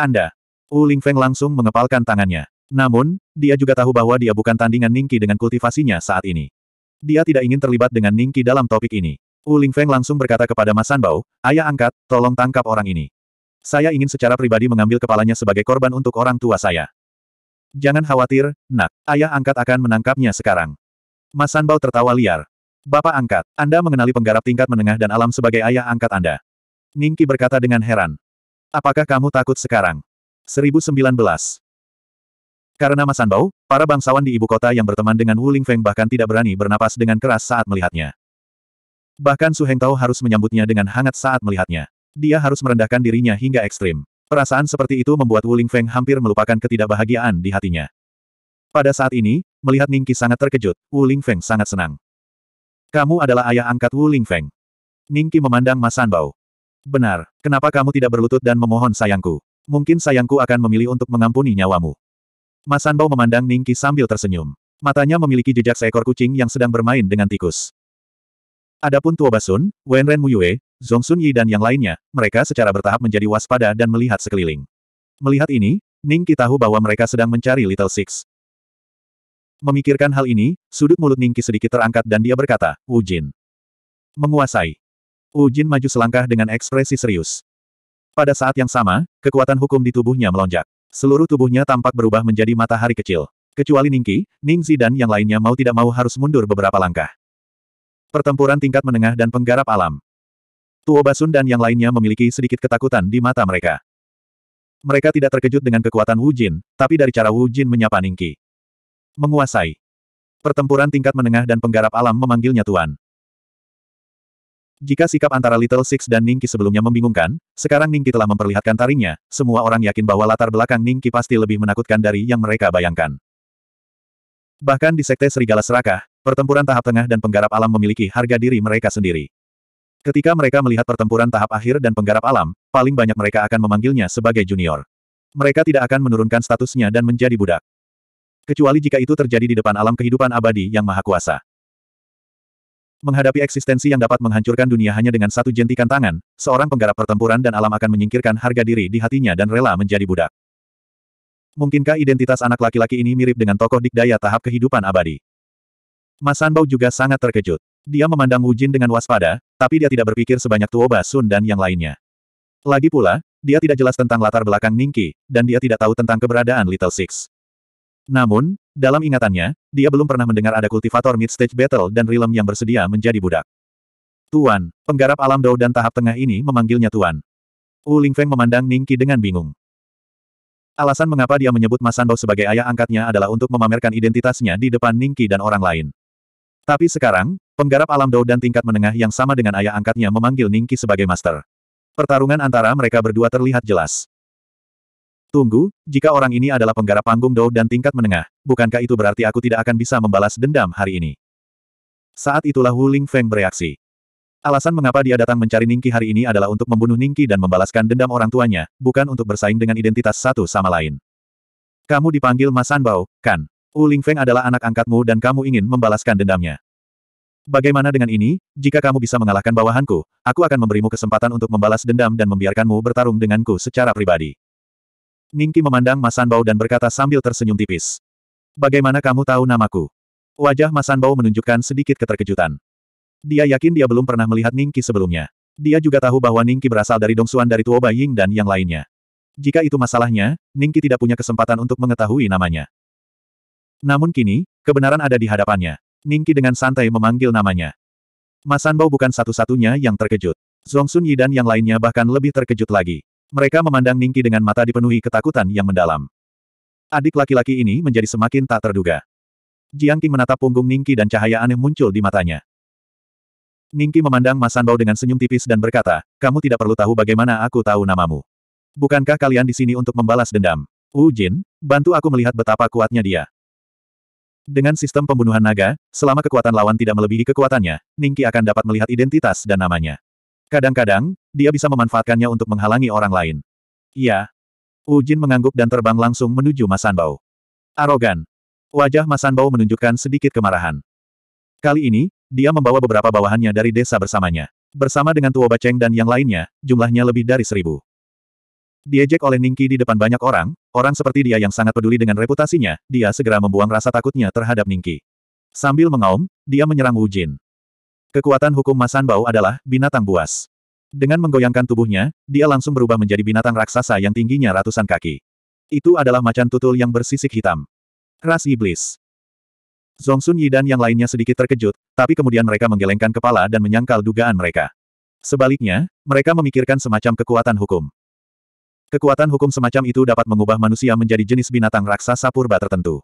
Anda. Wu Feng langsung mengepalkan tangannya. Namun, dia juga tahu bahwa dia bukan tandingan Ningki dengan kultivasinya saat ini. Dia tidak ingin terlibat dengan Ningki dalam topik ini. Wu Ling Feng langsung berkata kepada Mas Sanbao, ayah angkat, tolong tangkap orang ini. Saya ingin secara pribadi mengambil kepalanya sebagai korban untuk orang tua saya. Jangan khawatir, nak, ayah angkat akan menangkapnya sekarang. Mas Sanbao tertawa liar. Bapak angkat, Anda mengenali penggarap tingkat menengah dan alam sebagai ayah angkat Anda. Ningki berkata dengan heran. Apakah kamu takut sekarang? 1019. Karena Mas Sanbao, para bangsawan di ibu kota yang berteman dengan Wu Lingfeng bahkan tidak berani bernapas dengan keras saat melihatnya. Bahkan Su Heng Tao harus menyambutnya dengan hangat saat melihatnya. Dia harus merendahkan dirinya hingga ekstrim. Perasaan seperti itu membuat Wuling Feng hampir melupakan ketidakbahagiaan di hatinya. Pada saat ini, melihat Ningki sangat terkejut, Wuling Feng sangat senang. Kamu adalah ayah angkat Wuling Feng. Ningki memandang Masan Bao. Benar, kenapa kamu tidak berlutut dan memohon sayangku? Mungkin sayangku akan memilih untuk mengampuni nyawamu. Masan Bao memandang Ningki sambil tersenyum. Matanya memiliki jejak seekor kucing yang sedang bermain dengan tikus. Adapun Tuo Basun, Wenren Muyue, Sun Yi dan yang lainnya, mereka secara bertahap menjadi waspada dan melihat sekeliling. Melihat ini, Ning Qi tahu bahwa mereka sedang mencari Little Six. Memikirkan hal ini, sudut mulut Ning Qi sedikit terangkat dan dia berkata, Wu Jin. Menguasai. Wu Jin maju selangkah dengan ekspresi serius. Pada saat yang sama, kekuatan hukum di tubuhnya melonjak. Seluruh tubuhnya tampak berubah menjadi matahari kecil. Kecuali Ningki, Ningzi dan yang lainnya mau tidak mau harus mundur beberapa langkah. Pertempuran tingkat menengah dan penggarap alam. Tuo Basun dan yang lainnya memiliki sedikit ketakutan di mata mereka. Mereka tidak terkejut dengan kekuatan Wu Jin, tapi dari cara Wu Jin menyapa Ningki. Menguasai. Pertempuran tingkat menengah dan penggarap alam memanggilnya Tuan. Jika sikap antara Little Six dan Ningki sebelumnya membingungkan, sekarang Ningki telah memperlihatkan taringnya, semua orang yakin bahwa latar belakang Ningki pasti lebih menakutkan dari yang mereka bayangkan. Bahkan di Sekte Serigala Serakah, Pertempuran tahap tengah dan penggarap alam memiliki harga diri mereka sendiri. Ketika mereka melihat pertempuran tahap akhir dan penggarap alam, paling banyak mereka akan memanggilnya sebagai junior. Mereka tidak akan menurunkan statusnya dan menjadi budak. Kecuali jika itu terjadi di depan alam kehidupan abadi yang maha kuasa. Menghadapi eksistensi yang dapat menghancurkan dunia hanya dengan satu jentikan tangan, seorang penggarap pertempuran dan alam akan menyingkirkan harga diri di hatinya dan rela menjadi budak. Mungkinkah identitas anak laki-laki ini mirip dengan tokoh dikdaya tahap kehidupan abadi? Mas Sanbao juga sangat terkejut. Dia memandang Wu Jin dengan waspada, tapi dia tidak berpikir sebanyak Tuo Basun dan yang lainnya. Lagi pula, dia tidak jelas tentang latar belakang Ningki, dan dia tidak tahu tentang keberadaan Little Six. Namun, dalam ingatannya, dia belum pernah mendengar ada kultivator mid-stage battle dan realm yang bersedia menjadi budak. Tuan, penggarap alam dao dan tahap tengah ini memanggilnya Tuan. Wu Lingfeng memandang Ningki dengan bingung. Alasan mengapa dia menyebut Mas Sanbao sebagai ayah angkatnya adalah untuk memamerkan identitasnya di depan Ningki dan orang lain. Tapi sekarang, penggarap alam Dou dan tingkat menengah yang sama dengan ayah angkatnya memanggil Ningki sebagai master. Pertarungan antara mereka berdua terlihat jelas. Tunggu, jika orang ini adalah penggarap panggung Dou dan tingkat menengah, bukankah itu berarti aku tidak akan bisa membalas dendam hari ini? Saat itulah Wu Ling Feng bereaksi. Alasan mengapa dia datang mencari Ningki hari ini adalah untuk membunuh Ningki dan membalaskan dendam orang tuanya, bukan untuk bersaing dengan identitas satu sama lain. Kamu dipanggil Mas Anbao, kan? Wu Lingfeng adalah anak angkatmu dan kamu ingin membalaskan dendamnya. Bagaimana dengan ini, jika kamu bisa mengalahkan bawahanku, aku akan memberimu kesempatan untuk membalas dendam dan membiarkanmu bertarung denganku secara pribadi. Ningki memandang Mas Sanbao dan berkata sambil tersenyum tipis. Bagaimana kamu tahu namaku? Wajah Mas Sanbao menunjukkan sedikit keterkejutan. Dia yakin dia belum pernah melihat Ningki sebelumnya. Dia juga tahu bahwa Ningki berasal dari Dongsuan dari Tuoba Ying dan yang lainnya. Jika itu masalahnya, Ningki tidak punya kesempatan untuk mengetahui namanya. Namun kini, kebenaran ada di hadapannya. Ningki dengan santai memanggil namanya. Masanbao bukan satu-satunya yang terkejut. Zongsun Yi dan yang lainnya bahkan lebih terkejut lagi. Mereka memandang Ningki dengan mata dipenuhi ketakutan yang mendalam. Adik laki-laki ini menjadi semakin tak terduga. Jiang Qing menatap punggung Ningki dan cahaya aneh muncul di matanya. Ningki memandang Masanbao dengan senyum tipis dan berkata, kamu tidak perlu tahu bagaimana aku tahu namamu. Bukankah kalian di sini untuk membalas dendam? Wu Jin, bantu aku melihat betapa kuatnya dia. Dengan sistem pembunuhan naga, selama kekuatan lawan tidak melebihi kekuatannya, Ningki akan dapat melihat identitas dan namanya. Kadang-kadang, dia bisa memanfaatkannya untuk menghalangi orang lain. Iya. Ujin mengangguk dan terbang langsung menuju Masanbau. Arogan. Wajah Masanbau menunjukkan sedikit kemarahan. Kali ini, dia membawa beberapa bawahannya dari desa bersamanya. Bersama dengan Tuo Baceng dan yang lainnya, jumlahnya lebih dari seribu. Diejek oleh Ningki di depan banyak orang, orang seperti dia yang sangat peduli dengan reputasinya, dia segera membuang rasa takutnya terhadap Ningki. Sambil mengaum, dia menyerang Wu Jin. Kekuatan hukum Masan Bao adalah binatang buas. Dengan menggoyangkan tubuhnya, dia langsung berubah menjadi binatang raksasa yang tingginya ratusan kaki. Itu adalah macan tutul yang bersisik hitam. Ras iblis. Zongsun Yi dan yang lainnya sedikit terkejut, tapi kemudian mereka menggelengkan kepala dan menyangkal dugaan mereka. Sebaliknya, mereka memikirkan semacam kekuatan hukum. Kekuatan hukum semacam itu dapat mengubah manusia menjadi jenis binatang raksasa purba tertentu.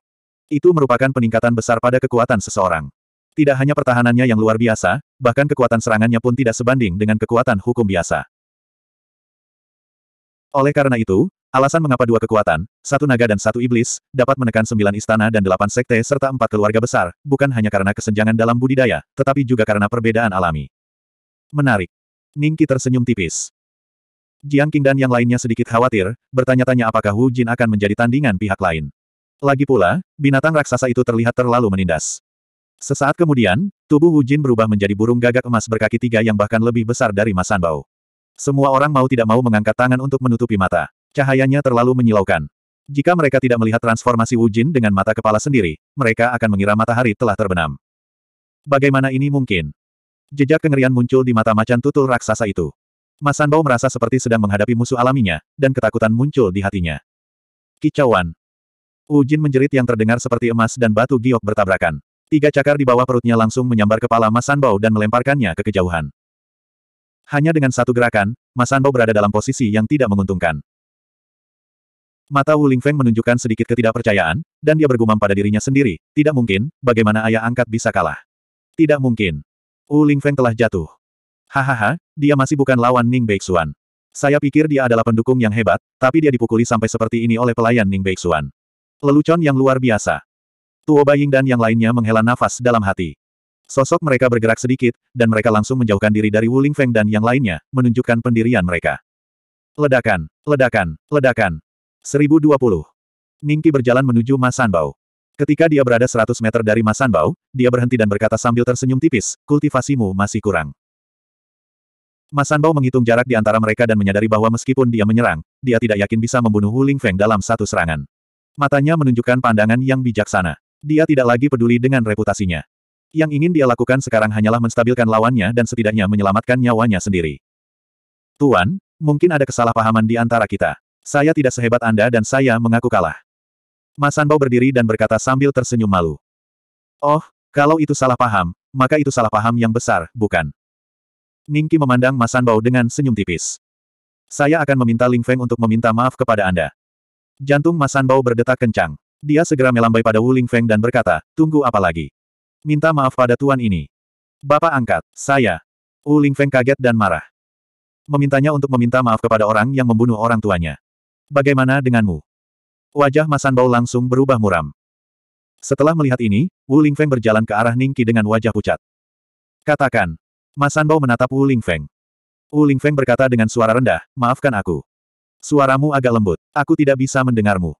Itu merupakan peningkatan besar pada kekuatan seseorang. Tidak hanya pertahanannya yang luar biasa, bahkan kekuatan serangannya pun tidak sebanding dengan kekuatan hukum biasa. Oleh karena itu, alasan mengapa dua kekuatan, satu naga dan satu iblis, dapat menekan sembilan istana dan delapan sekte serta empat keluarga besar, bukan hanya karena kesenjangan dalam budidaya, tetapi juga karena perbedaan alami. Menarik. Ningki tersenyum tipis. Jiang Qing dan yang lainnya sedikit khawatir, bertanya-tanya apakah Wu Jin akan menjadi tandingan pihak lain. Lagi pula, binatang raksasa itu terlihat terlalu menindas. Sesaat kemudian, tubuh Wu Jin berubah menjadi burung gagak emas berkaki tiga yang bahkan lebih besar dari Mas Sanbao. Semua orang mau tidak mau mengangkat tangan untuk menutupi mata. Cahayanya terlalu menyilaukan. Jika mereka tidak melihat transformasi Wu Jin dengan mata kepala sendiri, mereka akan mengira matahari telah terbenam. Bagaimana ini mungkin? Jejak kengerian muncul di mata macan tutul raksasa itu. Mas Sanbao merasa seperti sedang menghadapi musuh alaminya, dan ketakutan muncul di hatinya. Kicauan. Ujin menjerit yang terdengar seperti emas dan batu giok bertabrakan. Tiga cakar di bawah perutnya langsung menyambar kepala Mas Sanbao dan melemparkannya ke kejauhan. Hanya dengan satu gerakan, Mas Sanbao berada dalam posisi yang tidak menguntungkan. Mata Wu Lingfeng menunjukkan sedikit ketidakpercayaan, dan dia bergumam pada dirinya sendiri, tidak mungkin, bagaimana ayah angkat bisa kalah. Tidak mungkin. Wu Lingfeng telah jatuh. Hahaha, dia masih bukan lawan Ning Beixuan. Saya pikir dia adalah pendukung yang hebat, tapi dia dipukuli sampai seperti ini oleh pelayan Ning Beixuan. Lelucon yang luar biasa. Tuo Baying dan yang lainnya menghela nafas dalam hati. Sosok mereka bergerak sedikit, dan mereka langsung menjauhkan diri dari Wuling Feng dan yang lainnya, menunjukkan pendirian mereka. Ledakan, ledakan, ledakan. 1020. Ningki berjalan menuju Masanbau. Ketika dia berada 100 meter dari Masanbau, dia berhenti dan berkata sambil tersenyum tipis, kultivasimu masih kurang. Masanbao menghitung jarak di antara mereka dan menyadari bahwa meskipun dia menyerang, dia tidak yakin bisa membunuh Hu Feng dalam satu serangan. Matanya menunjukkan pandangan yang bijaksana. Dia tidak lagi peduli dengan reputasinya. Yang ingin dia lakukan sekarang hanyalah menstabilkan lawannya dan setidaknya menyelamatkan nyawanya sendiri. Tuan, mungkin ada kesalahpahaman di antara kita. Saya tidak sehebat Anda dan saya mengaku kalah. Masanbao berdiri dan berkata sambil tersenyum malu. Oh, kalau itu salah paham, maka itu salah paham yang besar, bukan? Ningki memandang Masanbao Sanbao dengan senyum tipis. Saya akan meminta Ling Feng untuk meminta maaf kepada Anda. Jantung Masanbao Sanbao berdetak kencang. Dia segera melambai pada Wu Ling Feng dan berkata, tunggu apa lagi? Minta maaf pada tuan ini. Bapak angkat, saya. Wu Ling Feng kaget dan marah. Memintanya untuk meminta maaf kepada orang yang membunuh orang tuanya. Bagaimana denganmu? Wajah Masanbao Sanbao langsung berubah muram. Setelah melihat ini, Wu Ling Feng berjalan ke arah Ningki dengan wajah pucat. Katakan, Mas Sanbao menatap Wu Lingfeng. Wu Lingfeng berkata dengan suara rendah, maafkan aku. Suaramu agak lembut, aku tidak bisa mendengarmu.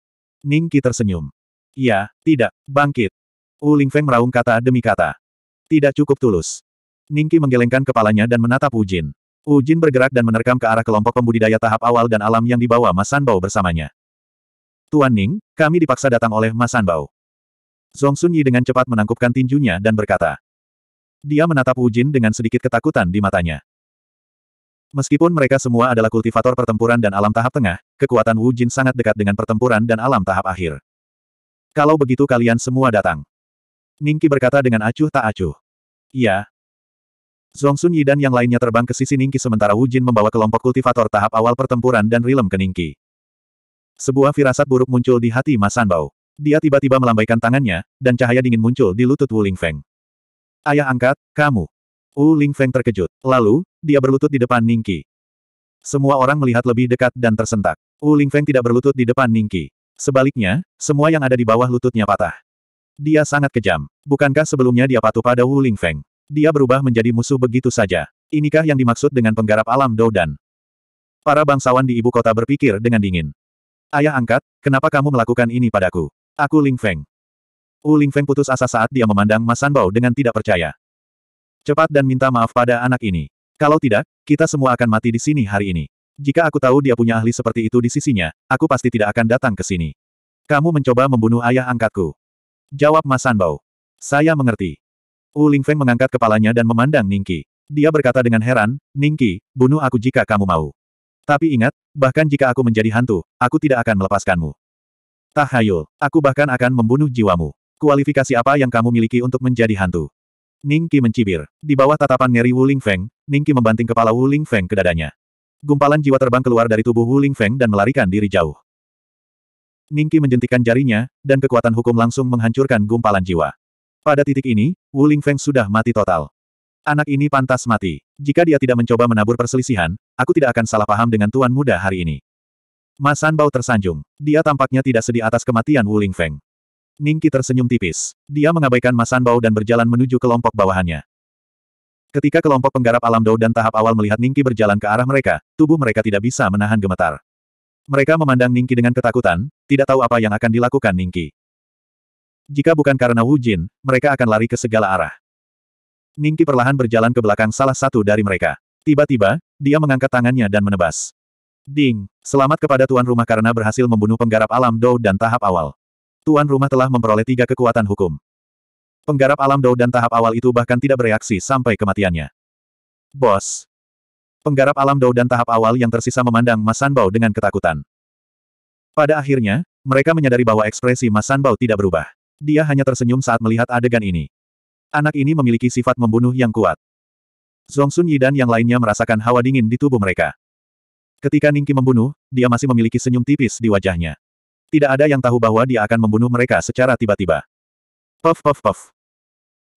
Ning Qi tersenyum. Ya, tidak, bangkit. Wu Lingfeng meraung kata demi kata. Tidak cukup tulus. Ning Qi menggelengkan kepalanya dan menatap Wu Jin. Wu Jin bergerak dan menerkam ke arah kelompok pembudidaya tahap awal dan alam yang dibawa Masanbao bersamanya. Tuan Ning, kami dipaksa datang oleh Masanbao. Sanbao. Zhong Sun Yi dengan cepat menangkupkan tinjunya dan berkata, dia menatap Wu Jin dengan sedikit ketakutan di matanya. Meskipun mereka semua adalah kultivator pertempuran dan alam tahap tengah, kekuatan Wu Jin sangat dekat dengan pertempuran dan alam tahap akhir. Kalau begitu kalian semua datang. Ningki berkata dengan acuh tak acuh. Iya. Zongsun Yi dan yang lainnya terbang ke sisi Ningki sementara Wu Jin membawa kelompok kultivator tahap awal pertempuran dan rilem ke Ningki. Sebuah firasat buruk muncul di hati Masanbao. Sanbao. Dia tiba-tiba melambaikan tangannya, dan cahaya dingin muncul di lutut Wu Feng. Ayah angkat, kamu. Wu Ling Feng terkejut. Lalu, dia berlutut di depan Qi. Semua orang melihat lebih dekat dan tersentak. Wu Ling Feng tidak berlutut di depan Qi. Sebaliknya, semua yang ada di bawah lututnya patah. Dia sangat kejam. Bukankah sebelumnya dia patuh pada Wu Ling Feng? Dia berubah menjadi musuh begitu saja. Inikah yang dimaksud dengan penggarap alam Dou Dan? Para bangsawan di ibu kota berpikir dengan dingin. Ayah angkat, kenapa kamu melakukan ini padaku? Aku Ling Feng. U Feng putus asa saat dia memandang Mas Sanbao dengan tidak percaya. Cepat dan minta maaf pada anak ini. Kalau tidak, kita semua akan mati di sini hari ini. Jika aku tahu dia punya ahli seperti itu di sisinya, aku pasti tidak akan datang ke sini. Kamu mencoba membunuh ayah angkatku. Jawab Mas Sanbao. Saya mengerti. U Feng mengangkat kepalanya dan memandang Ningki. Dia berkata dengan heran, Ningki, bunuh aku jika kamu mau. Tapi ingat, bahkan jika aku menjadi hantu, aku tidak akan melepaskanmu. Tahayul, aku bahkan akan membunuh jiwamu. Kualifikasi apa yang kamu miliki untuk menjadi hantu? Ning mencibir. Di bawah tatapan ngeri Wu Lingfeng, Ning membanting kepala Wu Lingfeng ke dadanya. Gumpalan jiwa terbang keluar dari tubuh Wu Lingfeng dan melarikan diri jauh. Ningki menjentikan jarinya, dan kekuatan hukum langsung menghancurkan gumpalan jiwa. Pada titik ini, Wu Lingfeng sudah mati total. Anak ini pantas mati. Jika dia tidak mencoba menabur perselisihan, aku tidak akan salah paham dengan tuan muda hari ini. Masan Bao tersanjung. Dia tampaknya tidak sedih atas kematian Wu Lingfeng. Ningki tersenyum tipis. Dia mengabaikan Masan Bao dan berjalan menuju kelompok bawahannya. Ketika kelompok penggarap alam Dao dan tahap awal melihat Ningki berjalan ke arah mereka, tubuh mereka tidak bisa menahan gemetar. Mereka memandang Ningki dengan ketakutan, tidak tahu apa yang akan dilakukan Ningki. Jika bukan karena Wu Jin, mereka akan lari ke segala arah. Ningki perlahan berjalan ke belakang salah satu dari mereka. Tiba-tiba, dia mengangkat tangannya dan menebas. Ding, selamat kepada tuan rumah karena berhasil membunuh penggarap alam Dao dan tahap awal tuan rumah telah memperoleh tiga kekuatan hukum. Penggarap alam Dao dan tahap awal itu bahkan tidak bereaksi sampai kematiannya. Bos. Penggarap alam Dao dan tahap awal yang tersisa memandang Mas Sanbao dengan ketakutan. Pada akhirnya, mereka menyadari bahwa ekspresi Mas Sanbao tidak berubah. Dia hanya tersenyum saat melihat adegan ini. Anak ini memiliki sifat membunuh yang kuat. Zongsun Yi dan yang lainnya merasakan hawa dingin di tubuh mereka. Ketika Ningki membunuh, dia masih memiliki senyum tipis di wajahnya. Tidak ada yang tahu bahwa dia akan membunuh mereka secara tiba-tiba. Puff puff puff.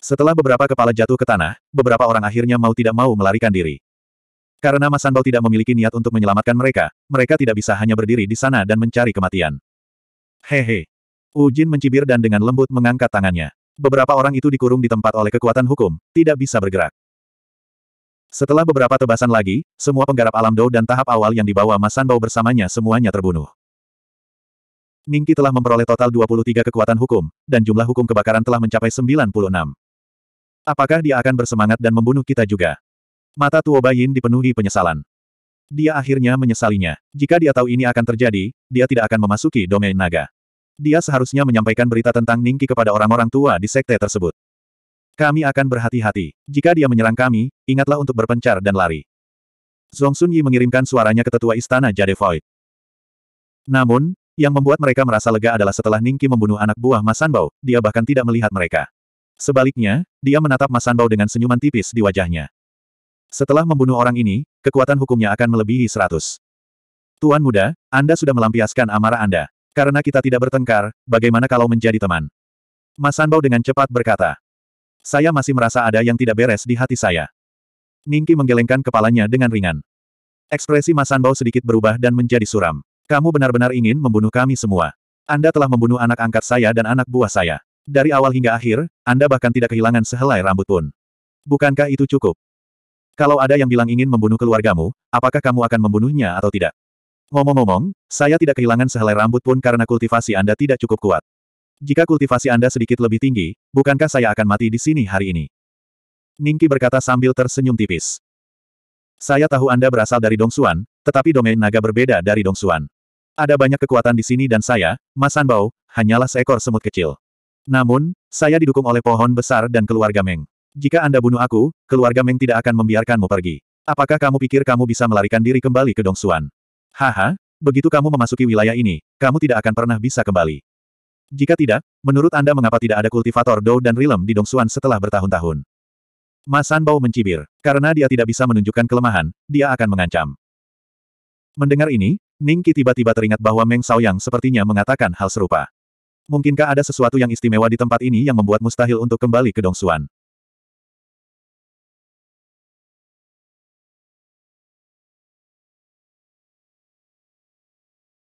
Setelah beberapa kepala jatuh ke tanah, beberapa orang akhirnya mau tidak mau melarikan diri. Karena Mas Sanbao tidak memiliki niat untuk menyelamatkan mereka, mereka tidak bisa hanya berdiri di sana dan mencari kematian. Hehe. Ujin mencibir dan dengan lembut mengangkat tangannya. Beberapa orang itu dikurung di tempat oleh kekuatan hukum, tidak bisa bergerak. Setelah beberapa tebasan lagi, semua penggarap alam Dou dan tahap awal yang dibawa Mas Sanbao bersamanya semuanya terbunuh. Ningki telah memperoleh total 23 kekuatan hukum, dan jumlah hukum kebakaran telah mencapai 96. Apakah dia akan bersemangat dan membunuh kita juga? Mata Tuo Bayin dipenuhi penyesalan. Dia akhirnya menyesalinya. Jika dia tahu ini akan terjadi, dia tidak akan memasuki domain naga. Dia seharusnya menyampaikan berita tentang Ningki kepada orang-orang tua di sekte tersebut. Kami akan berhati-hati. Jika dia menyerang kami, ingatlah untuk berpencar dan lari. Zhong Sun Yi mengirimkan suaranya ke tetua istana Jade Void. Namun, yang membuat mereka merasa lega adalah setelah Ningki membunuh anak buah Mas Sanbao, dia bahkan tidak melihat mereka. Sebaliknya, dia menatap Mas Sanbao dengan senyuman tipis di wajahnya. Setelah membunuh orang ini, kekuatan hukumnya akan melebihi seratus. Tuan muda, Anda sudah melampiaskan amarah Anda. Karena kita tidak bertengkar, bagaimana kalau menjadi teman? Mas Sanbao dengan cepat berkata. Saya masih merasa ada yang tidak beres di hati saya. Ningki menggelengkan kepalanya dengan ringan. Ekspresi Mas Sanbao sedikit berubah dan menjadi suram. Kamu benar-benar ingin membunuh kami semua. Anda telah membunuh anak angkat saya dan anak buah saya. Dari awal hingga akhir, Anda bahkan tidak kehilangan sehelai rambut pun. Bukankah itu cukup? Kalau ada yang bilang ingin membunuh keluargamu, apakah kamu akan membunuhnya atau tidak? Ngomong-ngomong, saya tidak kehilangan sehelai rambut pun karena kultivasi Anda tidak cukup kuat. Jika kultivasi Anda sedikit lebih tinggi, bukankah saya akan mati di sini hari ini? Ningki berkata sambil tersenyum tipis. Saya tahu Anda berasal dari Dongsuan, tetapi domain naga berbeda dari Dong Dongsuan. Ada banyak kekuatan di sini dan saya, Mas Sanbao, hanyalah seekor semut kecil. Namun, saya didukung oleh pohon besar dan keluarga Meng. Jika Anda bunuh aku, keluarga Meng tidak akan membiarkanmu pergi. Apakah kamu pikir kamu bisa melarikan diri kembali ke Dong Dongsuan? Haha, begitu kamu memasuki wilayah ini, kamu tidak akan pernah bisa kembali. Jika tidak, menurut Anda mengapa tidak ada kultivator Dou dan Rilem di Dong Dongsuan setelah bertahun-tahun? Mas Sanbao mencibir. Karena dia tidak bisa menunjukkan kelemahan, dia akan mengancam. Mendengar ini, Ningki tiba-tiba teringat bahwa Meng Yang sepertinya mengatakan hal serupa. Mungkinkah ada sesuatu yang istimewa di tempat ini yang membuat mustahil untuk kembali ke Dongsuan?